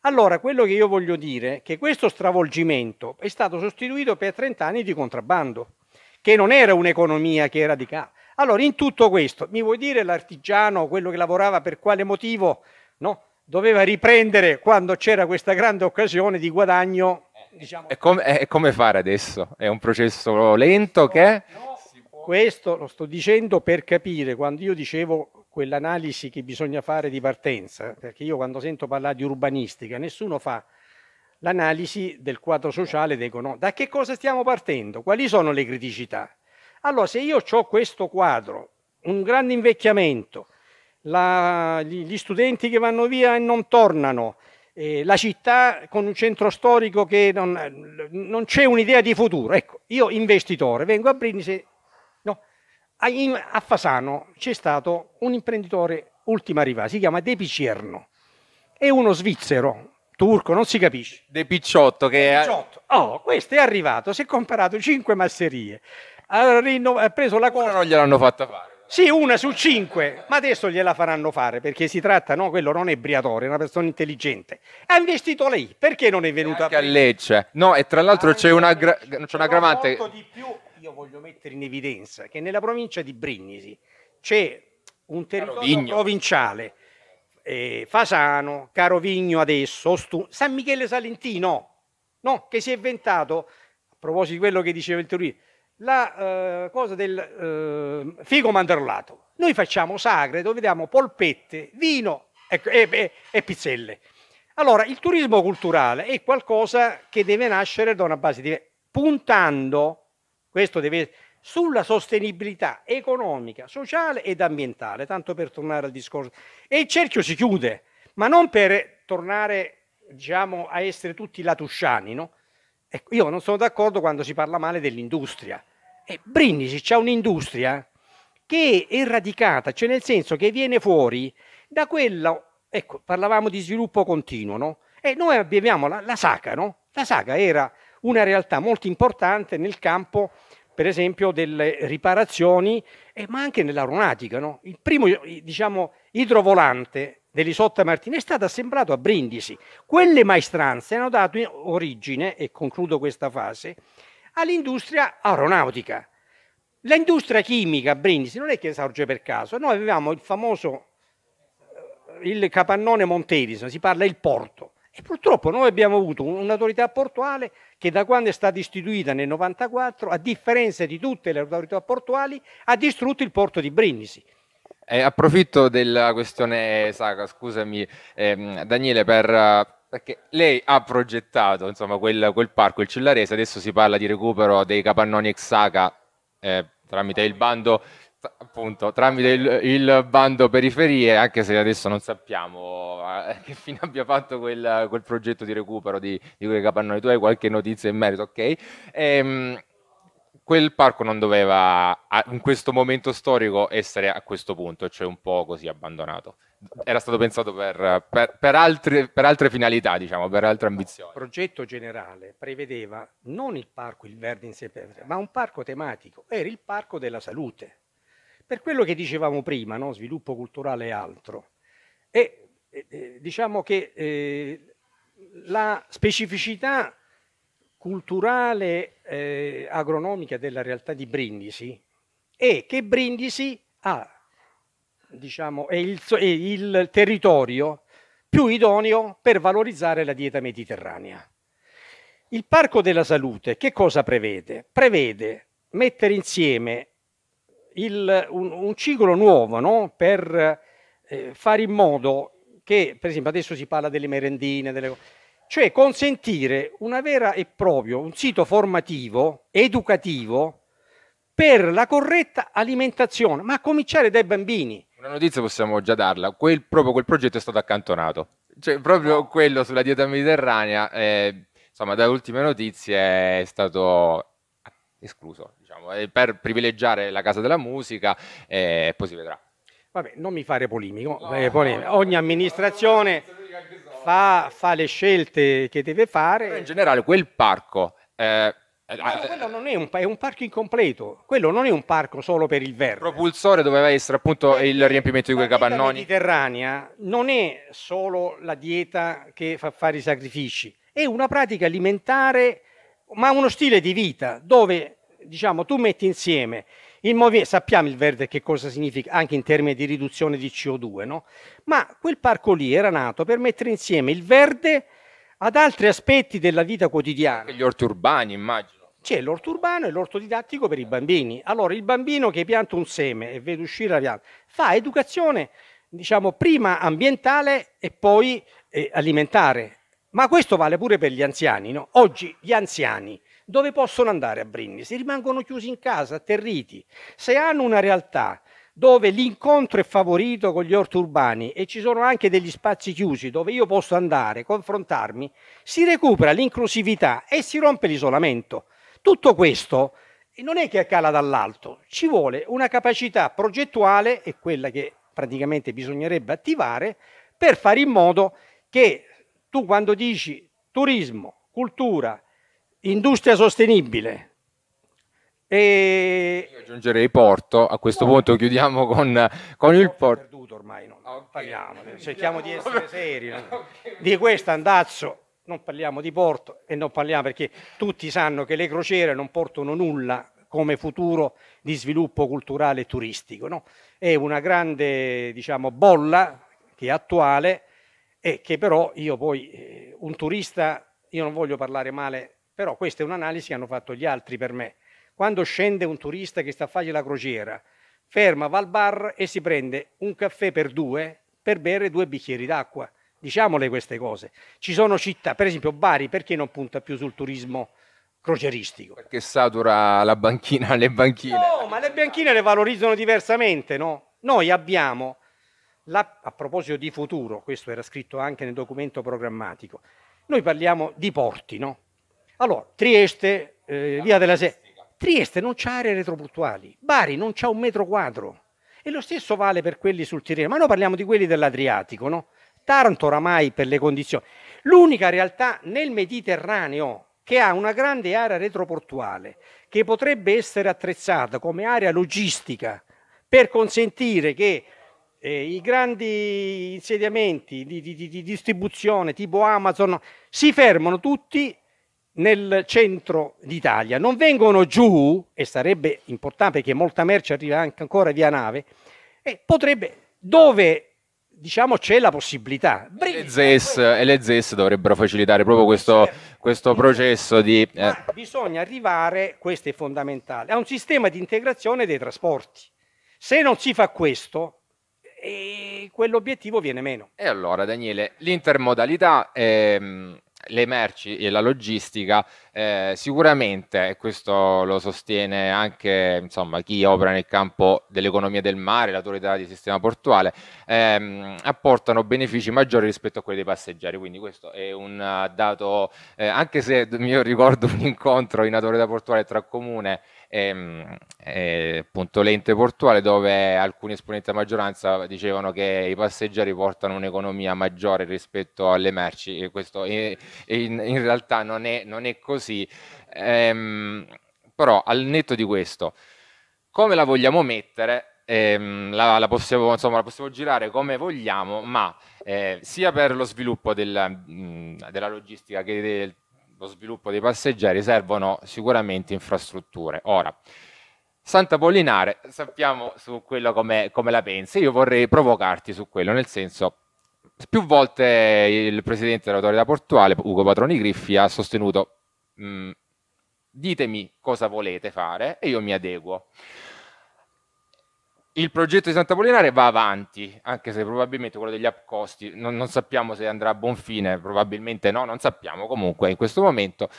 Speaker 1: Allora, quello che io voglio dire è che questo stravolgimento è stato sostituito per 30 anni di contrabbando, che non era un'economia che era di casa. Allora, in tutto questo, mi vuoi dire l'artigiano, quello che lavorava per quale motivo, no? Doveva riprendere quando c'era questa grande occasione di guadagno Diciamo.
Speaker 2: E, eh, come, e come fare adesso? È un processo lento no, che... No,
Speaker 1: questo lo sto dicendo per capire, quando io dicevo quell'analisi che bisogna fare di partenza, perché io quando sento parlare di urbanistica, nessuno fa l'analisi del quadro sociale ed economico. Da che cosa stiamo partendo? Quali sono le criticità? Allora, se io ho questo quadro, un grande invecchiamento, la, gli studenti che vanno via e non tornano, eh, la città con un centro storico che non, non c'è un'idea di futuro, ecco, io investitore vengo a Brindisi a Fasano c'è stato un imprenditore ultima arrivata, si chiama De Picierno, è uno svizzero, turco, non si capisce. De Picciotto che È... Oh, questo è arrivato, si è comprato cinque masserie, ha, rinno... ha preso la cosa... non gliel'hanno fatta fare. Sì, una su cinque, ma adesso gliela faranno fare perché si tratta, no, quello non è briatore, è una persona intelligente. Ha investito lei, perché non è venuta? Anche a
Speaker 2: Lecce. No, e tra l'altro c'è una, gra- c'è una Di
Speaker 1: più io voglio mettere in evidenza che nella provincia di Brindisi c'è un territorio Carovigno. provinciale, eh, Fasano, Carovigno adesso, Ostu, San Michele Salentino, no, che si è inventato, a proposito di quello che diceva il Turino, la eh, cosa del eh, figo mandarolato. Noi facciamo sagre dove diamo polpette, vino e, e, e pizzelle. Allora, il turismo culturale è qualcosa che deve nascere da una base di... puntando questo deve sulla sostenibilità economica, sociale ed ambientale, tanto per tornare al discorso. E il cerchio si chiude, ma non per tornare diciamo, a essere tutti latusciani. No? Ecco, io non sono d'accordo quando si parla male dell'industria. E eh, Brindisi c'è un'industria che è radicata, cioè nel senso che viene fuori da quella, ecco, parlavamo di sviluppo continuo, no? E eh, noi abbiamo la, la saga, no? La saga era una realtà molto importante nel campo per esempio delle riparazioni, eh, ma anche nell'aeronautica. No? Il primo diciamo, idrovolante dell'Isotta Martini è stato assemblato a Brindisi. Quelle maestranze hanno dato origine, e concludo questa fase, all'industria aeronautica. L'industria chimica a Brindisi non è che sorge per caso, noi avevamo il famoso eh, il capannone Montedison, si parla del porto. E purtroppo noi abbiamo avuto un'autorità portuale che da quando è stata istituita nel 1994, a differenza di tutte le autorità portuali, ha distrutto il porto di Brindisi.
Speaker 2: Eh, approfitto della questione Saga, scusami ehm, Daniele, per perché lei ha progettato insomma, quel, quel, parco, il Cillarese, adesso si parla di recupero dei capannoni ex Saga eh, tramite il bando appunto tramite il, il, bando periferie anche se adesso non sappiamo eh, che fine abbia fatto quel, quel progetto di recupero di, di quei capannoni tu hai qualche notizia in merito ok ehm, quel parco non doveva in questo momento storico essere a questo punto cioè un po' così abbandonato era stato pensato per, per, per, altre, per altre, finalità diciamo per altre ambizioni
Speaker 1: il progetto generale prevedeva non il parco il verde in sé per ma un parco tematico era il parco della salute per quello che dicevamo prima, no? sviluppo culturale e altro. E eh, diciamo che eh, la specificità culturale eh, agronomica della realtà di Brindisi è che Brindisi ha, diciamo, è, il, è il territorio più idoneo per valorizzare la dieta mediterranea. Il Parco della Salute che cosa prevede? Prevede mettere insieme il, un, un, ciclo nuovo no? per eh, fare in modo che, per esempio, adesso si parla delle merendine, delle... cioè consentire una vera e proprio, un sito formativo, educativo, per la corretta alimentazione, ma a cominciare dai bambini.
Speaker 2: Una notizia possiamo già darla, quel, proprio quel progetto è stato accantonato,
Speaker 1: cioè proprio ah. quello
Speaker 2: sulla dieta mediterranea, eh, insomma, da ultime notizie è stato escluso, diciamo, per privilegiare la casa della musica e eh, poi si vedrà.
Speaker 1: Vabbè, non mi fare polemico, no, eh, polemico. No, ogni amministrazione no, fa, fa, le scelte che deve fare. Però in generale quel parco... Eh, quello non è un, è un, parco incompleto, quello non è un parco solo per il verde. Il propulsore doveva essere appunto il riempimento di quei capannoni. La mediterranea non è solo la dieta che fa fare i sacrifici, è una pratica alimentare ma uno stile di vita dove diciamo, tu metti insieme il movimento, sappiamo il verde che cosa significa anche in termini di riduzione di CO2, no? ma quel parco lì era nato per mettere insieme il verde ad altri aspetti della vita quotidiana. Gli orti urbani, immagino. C'è l'orto urbano e l'orto didattico per i bambini. Allora, il bambino che pianta un seme e vede uscire la pianta, fa educazione, diciamo, prima ambientale e poi eh, alimentare ma questo vale pure per gli anziani, no? Oggi gli anziani dove possono andare a Brindisi? Rimangono chiusi in casa, atterriti. Se hanno una realtà dove l'incontro è favorito con gli orti urbani e ci sono anche degli spazi chiusi dove io posso andare, confrontarmi, si recupera l'inclusività e si rompe l'isolamento. Tutto questo non è che accala dall'alto, ci vuole una capacità progettuale, è quella che praticamente bisognerebbe attivare, per fare in modo che tu quando dici turismo, cultura, industria sostenibile,
Speaker 2: e... Io aggiungerei porto, a questo no. punto chiudiamo con, con il
Speaker 1: porto. perduto ormai, no? okay. parliamo, cerchiamo di essere seri. No? Okay. Di questo andazzo non parliamo di porto e non parliamo perché tutti sanno che le crociere non portano nulla come futuro di sviluppo culturale e turistico. No? È una grande diciamo, bolla che è attuale e che però io poi, eh, un turista, io non voglio parlare male, però questa è un'analisi che hanno fatto gli altri per me. Quando scende un turista che sta a fare la crociera, ferma, va al bar e si prende un caffè per due per bere due bicchieri d'acqua. Diciamole queste cose. Ci sono città, per esempio Bari, perché non punta più sul turismo croceristico? Perché
Speaker 2: satura la banchina, le banchine.
Speaker 1: No, ma le banchine le valorizzano diversamente, no? Noi abbiamo la, a proposito di futuro, questo era scritto anche nel documento programmatico, noi parliamo di porti, no? Allora, Trieste, eh, via della Se... Trieste non ha aree retroportuali, Bari non ha un metro quadro e lo stesso vale per quelli sul Tirreno, ma noi parliamo di quelli dell'Adriatico, no? Taranto oramai per le condizioni. L'unica realtà nel Mediterraneo che ha una grande area retroportuale che potrebbe essere attrezzata come area logistica per consentire che eh, i grandi insediamenti di, di, di, distribuzione tipo Amazon si fermano tutti nel centro d'Italia, non vengono giù, e sarebbe importante perché molta merce arriva anche ancora via nave, e potrebbe, dove diciamo c'è la possibilità. Le
Speaker 2: ZES, e le ZES dovrebbero facilitare proprio questo, questo processo di... Eh.
Speaker 1: bisogna arrivare, questo è fondamentale, a un sistema di integrazione dei trasporti. Se non si fa questo,
Speaker 2: e quell'obiettivo viene meno. E allora Daniele, l'intermodalità, ehm, le merci e la logistica eh, sicuramente, e questo lo sostiene anche insomma, chi opera nel campo dell'economia del mare, l'autorità di sistema portuale, ehm, apportano benefici maggiori rispetto a quelli dei passeggeri. Quindi questo è un eh, dato, eh, anche se io ricordo un incontro in autorità portuale tra comune e, mm, appunto l'ente portuale dove alcuni esponenti a maggioranza dicevano che i passeggeri portano un'economia maggiore rispetto alle merci e questo è, eh, in, in realtà non è, non è così così. Ehm, però al netto di questo, come la vogliamo mettere, ehm, la, la, possiamo, insomma, la, possiamo, girare come vogliamo, ma eh, sia per lo sviluppo del, mh, della logistica che del, lo sviluppo dei passeggeri servono sicuramente infrastrutture. Ora, Santa Pollinare, sappiamo su quello come, come la pensi, io vorrei provocarti su quello, nel senso più volte il presidente dell'autorità portuale, Ugo Patroni Griffi, ha sostenuto mh, mm, ditemi cosa volete fare e io mi adeguo. Il progetto di Santa Polinare va avanti, anche se probabilmente quello degli app costi, non, non sappiamo se andrà a buon fine, probabilmente no, non sappiamo comunque in questo momento.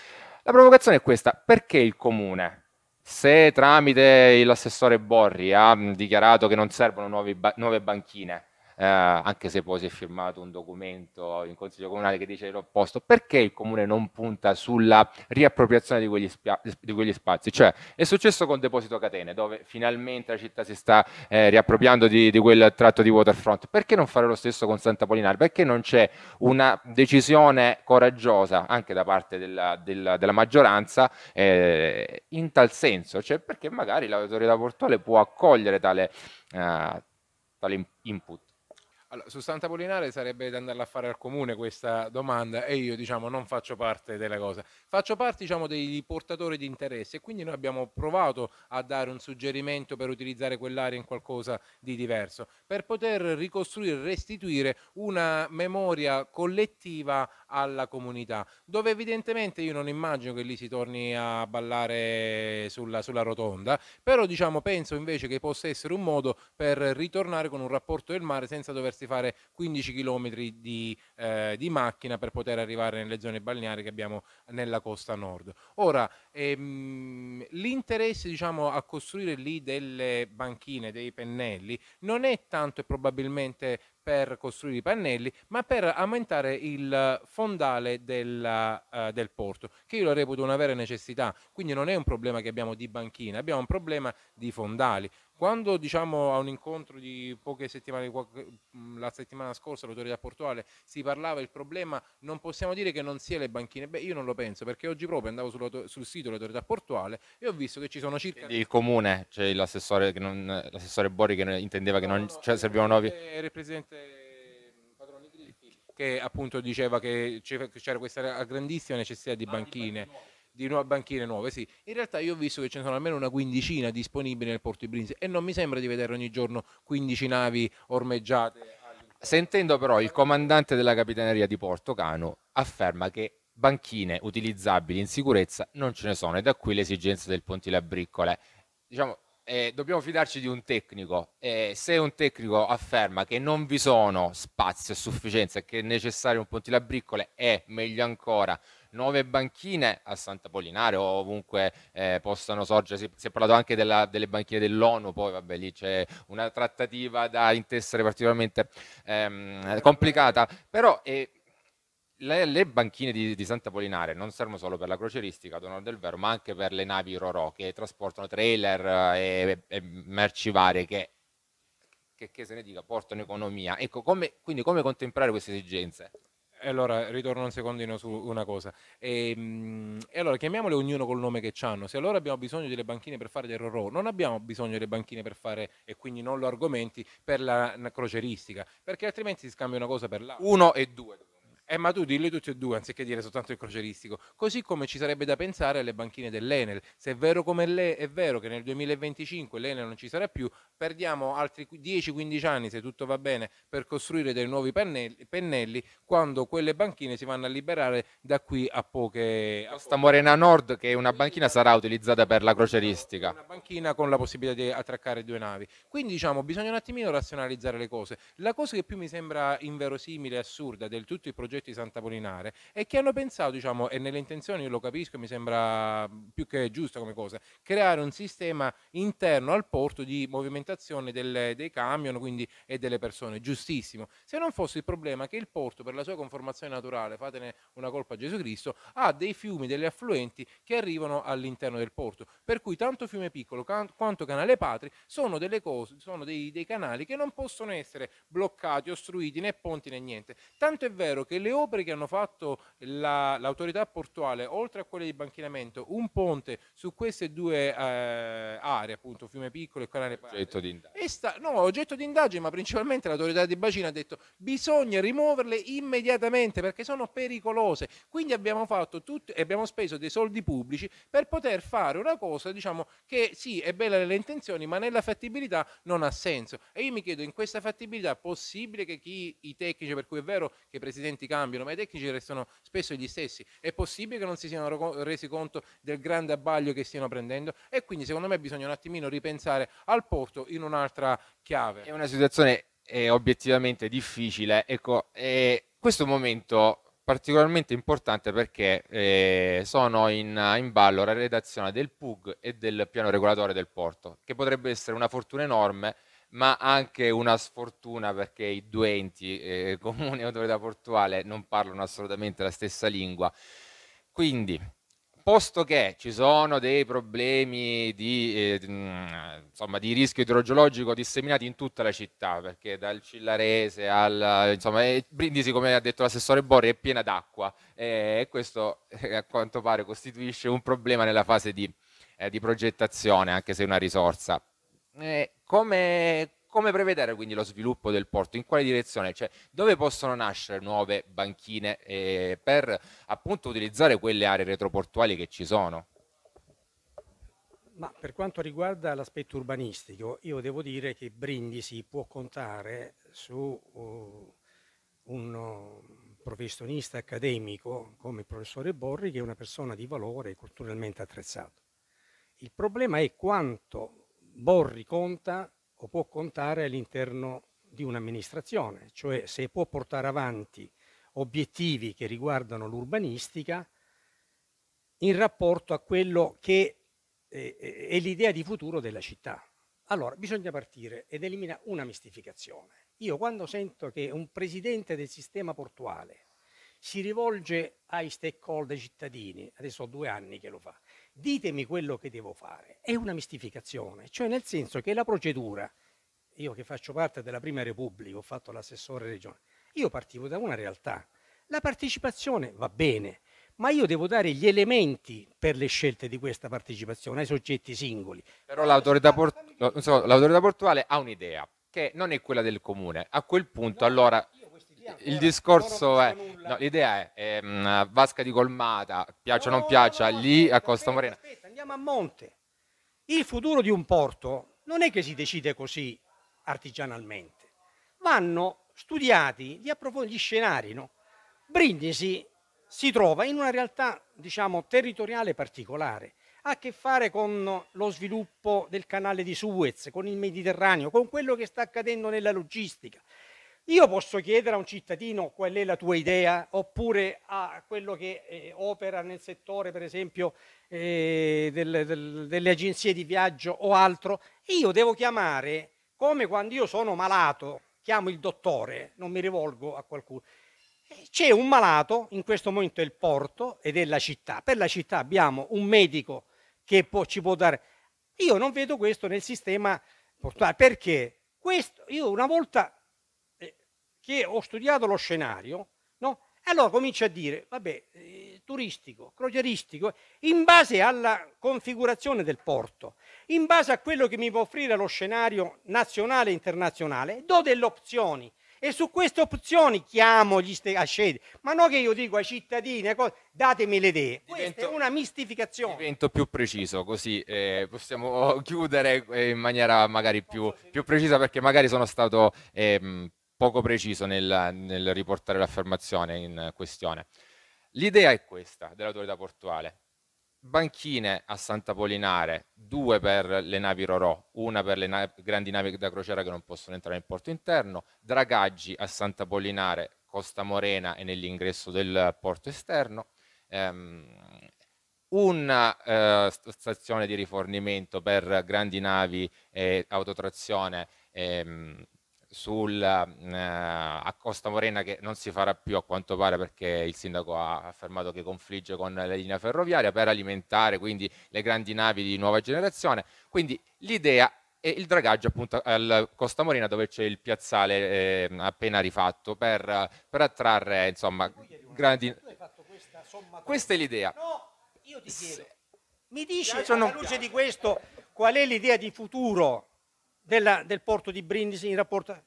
Speaker 2: La provocazione è questa, perché il comune se tramite l'assessore Borri ha dichiarato che non servono nuove, ba nuove banchine, eh, anche se poi si è firmato un documento in consiglio comunale che dice l'opposto, perché il comune non punta sulla riappropriazione di quegli, spia- di quegli spazi? Cioè, è successo con Deposito Catene, dove finalmente la città si sta eh, riappropriando di, di, quel tratto di waterfront, perché non fare lo stesso con Santa Polinare? Perché non c'è una decisione coraggiosa anche da parte della, della, della maggioranza eh, in tal senso? Cioè, perché magari l'autorità portuale può accogliere tale, eh, tale input.
Speaker 3: Allora, su Santa Polinare sarebbe da andarla a fare al comune questa domanda e io diciamo non faccio parte della cosa, faccio parte diciamo dei portatori di interesse e quindi noi abbiamo provato a dare un suggerimento per utilizzare quell'area in qualcosa di diverso, per poter ricostruire, restituire una memoria collettiva alla comunità, dove evidentemente io non immagino che lì si torni a ballare sulla, sulla rotonda, però diciamo penso invece che possa essere un modo per ritornare con un rapporto del mare senza doversi dovresti fare 15 km di, eh, di, macchina per poter arrivare nelle zone balneari che abbiamo nella costa nord. Ora, ehm, l'interesse diciamo, a costruire lì delle banchine, dei pennelli, non è tanto e probabilmente per costruire i pannelli, ma per aumentare il fondale del, uh, eh, del, porto, che io lo reputo una vera necessità. Quindi non è un problema che abbiamo di banchina, abbiamo un problema di fondali. Quando diciamo a un incontro di poche settimane, mm, la settimana scorsa, l'autorità portuale, si parlava del problema, non possiamo dire che non sia le banchine. Beh, io non lo penso perché oggi proprio andavo sul sito dell'autorità portuale e ho visto
Speaker 2: che ci sono circa. il comune, cioè l'assessore, l'assessore Bori che intendeva che no, non no, cioè, servivano nuovi.
Speaker 3: Era il presidente mm, Padroni Gritti che appunto diceva che c'era questa grandissima necessità di ah, banchine di nuove banchine nuove, sì. In realtà io ho visto che ce ne sono almeno una quindicina disponibili nel porto di Brindisi e non mi sembra di vedere ogni giorno 15 navi ormeggiate. Sentendo però il comandante della capitaneria di Porto Cano
Speaker 2: afferma che banchine utilizzabili in sicurezza non ce ne sono e da qui l'esigenza del pontile a briccole. Diciamo, eh, dobbiamo fidarci di un tecnico. Eh, se un tecnico afferma che non vi sono spazi a sufficienza e che è necessario un pontile a briccole, è meglio ancora nuove banchine a Santa Polinare o ovunque eh, possano sorgere. Si, si, è parlato anche della, delle banchine dell'ONU, poi vabbè lì c'è una trattativa da intessere particolarmente ehm, complicata, però eh, le, le, banchine di, di Polinare non servono solo per la croceristica, ad del vero, ma anche per le navi RORO che trasportano trailer eh, e, e merci varie che, che, che se ne dica
Speaker 3: portano economia. Ecco, come, quindi come contemplare queste esigenze? allora ritorno un secondino su una cosa. E, ehm, e allora chiamiamole ognuno col nome che hanno. Se allora abbiamo bisogno delle banchine per fare del RORO, non abbiamo bisogno delle banchine per fare, e quindi non lo argomenti, per la croceristica, perché altrimenti si scambia una cosa per l'altra. Uno e due. Eh, ma tu dilli tutti e due, anziché dire soltanto il croceristico. Così come ci sarebbe da pensare alle banchine dell'Enel. Se è vero come le, è vero che nel 2025 l'Enel non ci sarà più, perdiamo altri 10-15 anni, se tutto va bene, per costruire dei nuovi pennelli, pennelli quando quelle banchine si vanno a liberare da qui a poche... Costa
Speaker 2: Morena Nord, che è una banchina, sarà utilizzata per la croceristica. Una
Speaker 3: banchina con la possibilità di attraccare due navi. Quindi, diciamo, bisogna un attimino razionalizzare le cose. La cosa che più mi sembra inverosimile assurda del tutto il progetto progetto di Polinare e che hanno pensato, diciamo, e nelle intenzioni io lo capisco, mi sembra mm, più che giusto come cosa, creare un sistema interno al porto di movimentazione delle, dei camion quindi, e delle persone, giustissimo. Se non fosse il problema che il porto per la sua conformazione naturale, fatene una colpa a Gesù Cristo, ha dei fiumi, degli affluenti che arrivano all'interno del porto, per cui tanto fiume piccolo quanto canale Patri sono, delle cose, sono dei, dei canali che non possono essere bloccati, ostruiti né ponti né niente. Tanto è vero che il delle opere che hanno fatto la, l'autorità portuale, oltre a quelle di banchinamento, un ponte su queste due eh, aree, appunto Fiume Piccolo e Canale Oggetto di indagine. Sta, no, oggetto di indagine, ma principalmente l'autorità di bacino ha detto bisogna rimuoverle immediatamente perché sono pericolose. Quindi abbiamo, fatto tutto, abbiamo speso dei soldi pubblici per poter fare una cosa diciamo, che sì, è bella nelle intenzioni, ma nella fattibilità non ha senso. E io mi chiedo, in questa fattibilità possibile che chi i tecnici, per cui è vero che i presidenti cambiano, ma i tecnici restano spesso gli stessi. È possibile che non si siano resi conto del grande abbaglio che stiano prendendo e quindi secondo me bisogna un attimino ripensare al Porto in un'altra chiave. È una situazione
Speaker 2: eh, obiettivamente difficile, ecco, eh, questo momento particolarmente importante perché eh, sono in, in, ballo la redazione del PUG e del piano regolatore del porto, che potrebbe essere una fortuna enorme ma anche una sfortuna perché i due enti, eh, Comune e Autorità Portuale, non parlano assolutamente la stessa lingua. Quindi, posto che ci sono dei problemi di, eh, mm, insomma, di, rischio idrogeologico disseminati in tutta la città, perché dal Cillarese al insomma, eh, Brindisi, come ha detto l'assessore Borri, è piena d'acqua eh, e questo eh, a quanto pare costituisce un problema nella fase di, di progettazione, anche se è una risorsa eh, come, come prevedere quindi lo sviluppo del porto, in quale direzione, cioè dove possono nascere nuove banchine eh, per appunto utilizzare quelle aree retroportuali che ci sono?
Speaker 1: Ma per quanto riguarda l'aspetto urbanistico, io devo dire che Brindisi può contare su uh, un uh, professionista accademico come il professore Borri, che è una persona di valore culturalmente attrezzato. Il problema è quanto Borri conta o può contare all'interno di un'amministrazione, cioè se può portare avanti obiettivi che riguardano l'urbanistica in rapporto a quello che eh, eh, è l'idea di futuro della città. Allora, bisogna partire ed elimina una mistificazione. Io quando sento che un presidente del sistema portuale si rivolge ai stakeholder cittadini, adesso ho due anni che lo fa, ditemi quello che devo fare. È una mistificazione, cioè nel senso che la procedura, io che faccio parte della Prima Repubblica, ho fatto l'assessore regione, io partivo da una realtà. La partecipazione va bene, ma io devo dare gli elementi per le scelte di questa partecipazione ai soggetti singoli.
Speaker 2: Però l'autorità, portu- l'autorità portuale ha un'idea che non è quella del comune. A quel punto no, allora il discorso è, no, l'idea è, ehm, vasca di colmata, piaccia o no, non piaccia, no, lì a Costa Morena. Aspetta,
Speaker 1: andiamo a monte. Il futuro di un porto non è che si decide così artigianalmente. Vanno studiati gli, gli scenari. Brindisi si trova in una realtà, diciamo, territoriale particolare. Ha a che fare con lo sviluppo del canale di Suez, con il Mediterraneo, con quello che sta accadendo nella logistica, io posso chiedere a un cittadino qual è la tua idea oppure a quello che eh, opera nel settore, per esempio, eh, del, del, delle agenzie di viaggio o altro. Io devo chiamare, come quando io sono malato, chiamo il dottore, non mi rivolgo a qualcuno. C'è un malato, in questo momento è il porto ed è la città. Per la città abbiamo un medico che può, ci può dare. Io non vedo questo nel sistema portuale perché questo, io una volta che ho studiato lo scenario, no? E allora comincia a dire, vabbè, eh, turistico, crocieristico, in base alla configurazione del porto, in base a quello che mi può offrire lo scenario nazionale e internazionale, do delle opzioni. E su queste opzioni chiamo gli stessi, a ma non che io dico ai cittadini, datemi le idee. Divento, Questa è una mistificazione.
Speaker 2: Divento più preciso, così eh, possiamo chiudere eh, in maniera magari più, più, precisa, perché magari sono stato... Eh, poco preciso nel, nel riportare l'affermazione in questione. L'idea è questa dell'autorità portuale. Banchine a Santa Polinare, due per le navi Rorò, una per le navi, grandi navi da crociera che non possono entrare in porto interno, dragaggi a Santa Polinare, Costa Morena e nell'ingresso del porto esterno, ehm, una eh, stazione di rifornimento per grandi navi e autotrazione ehm, sulla mm, eh, Costa Morena che non si farà più a quanto pare perché il sindaco ha affermato che confligge con la linea ferroviaria per alimentare quindi le grandi navi di nuova generazione. Quindi l'idea è il dragaggio appunto al Costa Morena dove c'è il piazzale eh, appena rifatto per, per attrarre insomma grandi... Questa,
Speaker 1: questa, è l'idea. No, io ti chiedo, mi dici alla luce di questo qual è l'idea di futuro della, del porto di Brindisi in rapporto...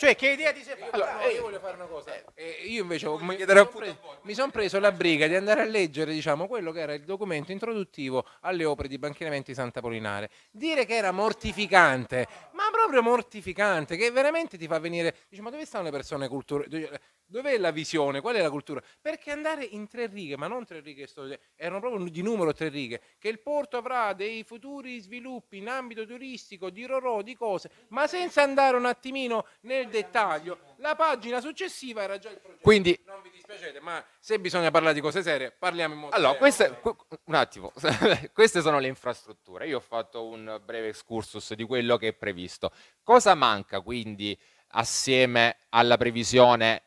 Speaker 1: Cioè, che idea ti sei fatta? Allora, eh, io voglio
Speaker 3: fare una cosa. Eh,
Speaker 1: eh io invece mi, sono preso, mi sono preso la
Speaker 3: briga di andare a leggere, diciamo, quello che era il documento introduttivo alle opere di banchinamento di Santa Polinare. Dire che era mortificante, ma proprio mortificante, che veramente ti fa venire. Dici, ma dove stanno le persone culturali? Dov'è la visione? Qual è la cultura? Perché andare in tre righe, ma non tre righe storiche, erano proprio di numero tre righe, che il porto avrà dei futuri sviluppi in ambito turistico, di rorò, di cose, ma senza andare un attimino nel dettaglio. La pagina successiva era già il progetto. Quindi, non mi dispiacete, ma se bisogna parlare di cose serie, parliamo in modo Allora, serio, queste, un attimo, queste sono le infrastrutture. Io ho
Speaker 2: fatto un breve excursus di quello che è previsto. Cosa manca quindi assieme alla previsione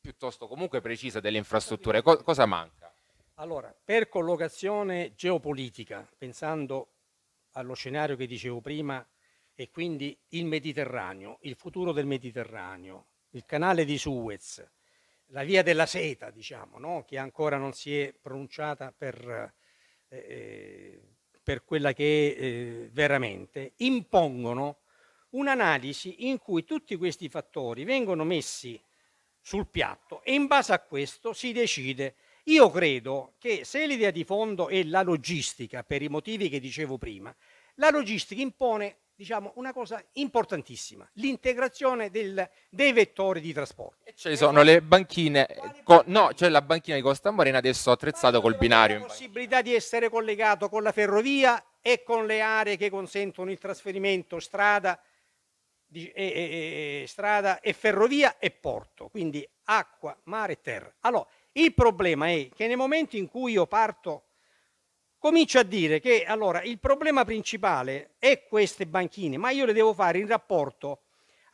Speaker 2: piuttosto comunque precisa delle infrastrutture? Co- cosa manca?
Speaker 1: Allora, per collocazione geopolitica, pensando allo scenario che dicevo prima e quindi il Mediterraneo, il futuro del Mediterraneo, il canale di Suez, la via della seta, diciamo, no? che ancora non si è pronunciata per, eh, eh, per quella che è eh, veramente, impongono un'analisi in cui tutti questi fattori vengono messi sul piatto e in base a questo si decide. Io credo che se l'idea di fondo è la logistica, per i motivi che dicevo prima, la logistica impone diciamo, una cosa importantissima, l'integrazione del, dei vettori di trasporto. E ci sono
Speaker 2: le banchine, con, no, c'è cioè la banchina di Costa Morena adesso attrezzata col binario. La
Speaker 1: possibilità di essere collegato con la ferrovia e con le aree che consentono il trasferimento strada, di, e, e, e, strada e ferrovia e porto, quindi acqua, mare e terra. Allora, il problema è che nel momento in cui io parto comincio a dire che allora il problema principale è queste banchine, ma io le devo fare in rapporto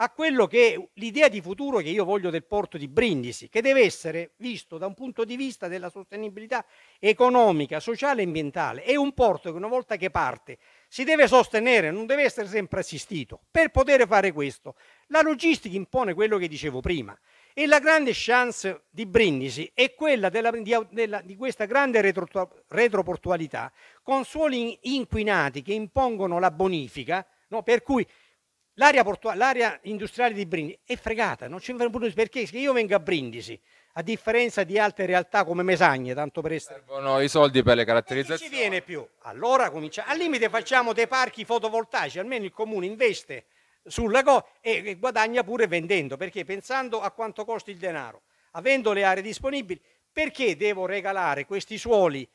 Speaker 1: a quello che è l'idea di futuro che io voglio del porto di Brindisi, che deve essere visto da un punto di vista della sostenibilità economica, sociale e ambientale. È un porto che una volta che parte si deve sostenere, non deve essere sempre assistito. Per poter fare questo, la logistica impone quello che dicevo prima, e la grande chance di Brindisi è quella della, di, della, di, questa grande retro, retroportualità con suoli inquinati che impongono la bonifica, no? per cui l'area, industriale di Brindisi è fregata, non c'è un perché se io vengo a Brindisi, a differenza di altre realtà come Mesagne, tanto per essere...
Speaker 2: Servono i soldi per le caratterizzazioni. Non
Speaker 1: ci viene più, allora cominciamo. Al limite facciamo dei parchi fotovoltaici, almeno il comune investe sulla cosa e guadagna pure vendendo, perché pensando a quanto costa il denaro, avendo le aree disponibili, perché devo regalare questi suoli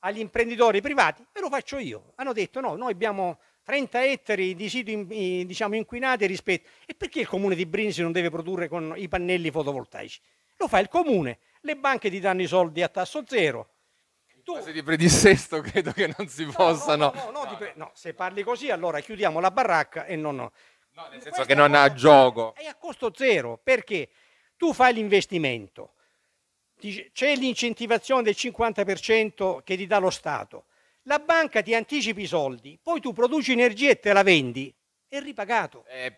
Speaker 1: agli imprenditori privati? Ve lo faccio io. Hanno detto no, noi abbiamo 30 ettari di siti diciamo, inquinati rispetto... E perché il comune di Brinzi non deve produrre con i pannelli fotovoltaici? Lo fa il comune, le banche ti danno i soldi a tasso zero, tu... fase di predissesto credo che non si no, possano. No, no, no, no, no, se parli così allora chiudiamo la baracca e non... No, nel senso Questa che non ha gioco. È a costo zero, perché tu fai l'investimento, c'è l'incentivazione del 50% che ti dà lo Stato, la banca ti anticipi i soldi, poi tu produci energia e te la vendi, è ripagato.
Speaker 3: Eh,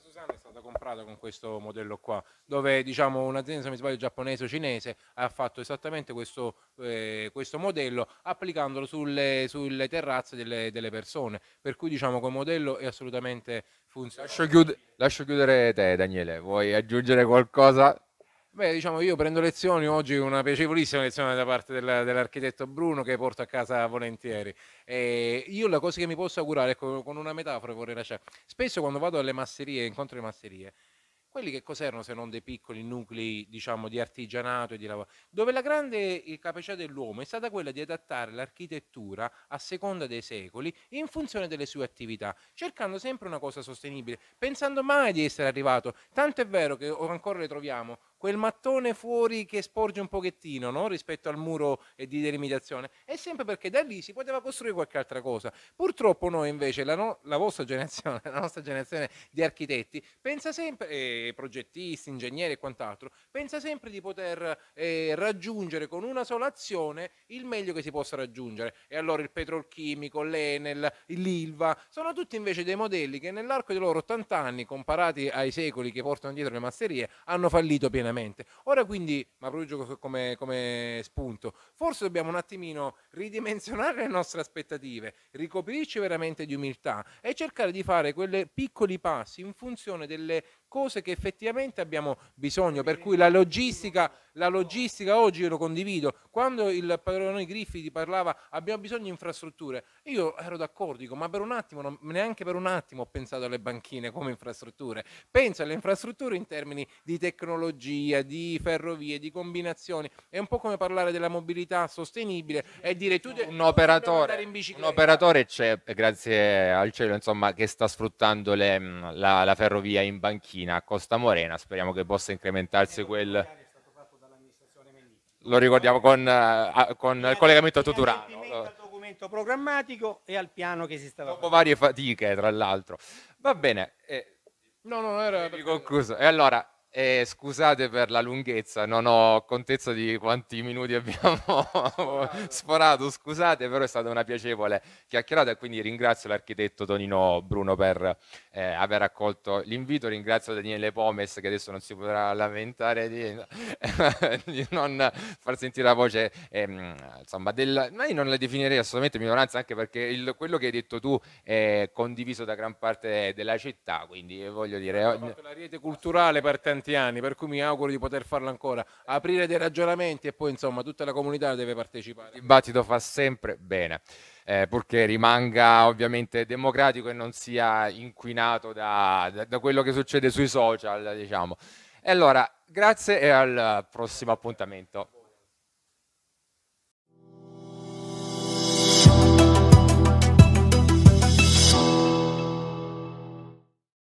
Speaker 3: Susanna è comprata con questo modello qua, dove diciamo un'azienda, se mi sbaglio, giapponese o cinese ha fatto esattamente questo, eh, questo modello applicandolo sulle, sulle terrazze delle, delle, persone, per cui diciamo che il modello è assolutamente funziona. Lascio, chiud-
Speaker 2: lascio chiudere te, Daniele. Vuoi aggiungere qualcosa?
Speaker 3: Beh, diciamo, io prendo lezioni oggi, una piacevolissima lezione da parte della, dell'architetto Bruno che porto a casa volentieri. E io la cosa che mi posso augurare, ecco, con una metafora vorrei lasciare, spesso quando vado alle masserie, incontro le masserie, quelli che cos'erano se non dei piccoli nuclei diciamo, di artigianato e di lavoro, dove la grande capacità dell'uomo è stata quella di adattare l'architettura a seconda dei secoli in funzione delle sue attività, cercando sempre una cosa sostenibile, pensando mai di essere arrivato, tanto è vero che ancora le troviamo quel mattone fuori che sporge un pochettino no? rispetto al muro di delimitazione, è sempre perché da lì si poteva costruire qualche altra cosa. Purtroppo noi invece, la, no, la vostra generazione, la nostra generazione di architetti, pensa sempre, eh, progettisti, ingegneri e quant'altro, pensa sempre di poter eh, raggiungere con una sola azione il meglio che si possa raggiungere. E allora il petrolchimico, l'Enel, l'Ilva, sono tutti invece dei modelli che nell'arco dei loro 80 anni, comparati ai secoli che portano dietro le masserie, hanno fallito pienamente pienamente. Ora quindi, ma proprio come, come spunto, forse dobbiamo un attimino ridimensionare le nostre aspettative, ricoprirci veramente di umiltà e cercare di fare quei piccoli passi in funzione delle cose che effettivamente abbiamo bisogno, per cui la logistica, la logistica oggi io lo condivido, quando il padrone Griffith parlava abbiamo bisogno di infrastrutture, io ero d'accordo, dico, ma per un attimo, non, neanche per un attimo ho pensato alle banchine come infrastrutture, penso alle infrastrutture in termini di tecnologia, di ferrovie, di combinazioni, è un po' come parlare della mobilità sostenibile e dire tu diciamo, un operatore, un operatore
Speaker 2: c'è, grazie al cielo, insomma, che sta sfruttando le, la, la ferrovia in banchina panchina a Costa Morena, speriamo che possa incrementarsi quel... Lo ricordiamo con, uh, con il collegamento a Tuturano.
Speaker 1: Al documento programmatico e al piano che si stava Dopo
Speaker 2: varie fatiche, tra l'altro. Va bene.
Speaker 1: Eh, no, no, era...
Speaker 3: Concluso.
Speaker 2: E allora, e eh, scusate per la lunghezza, non ho contezza di quanti minuti abbiamo sforato, scusate, però è stata una piacevole chiacchierata e quindi ringrazio l'architetto Tonino Bruno per eh, aver accolto l'invito, ringrazio Daniele Pomes che adesso non si potrà lamentare di, di non far sentire la voce, ehm, insomma, del, ma io non la definirei assolutamente minoranza anche perché il, quello che hai detto tu
Speaker 3: è condiviso da gran parte della città, quindi voglio dire... La rete culturale partente tanti anni, per cui mi auguro di poter farlo ancora, aprire dei ragionamenti e poi insomma tutta la comunità deve partecipare.
Speaker 2: Il dibattito fa sempre bene, eh, purché rimanga ovviamente democratico e non sia inquinato da, da, da quello che succede sui social, diciamo. E allora, grazie e al prossimo appuntamento.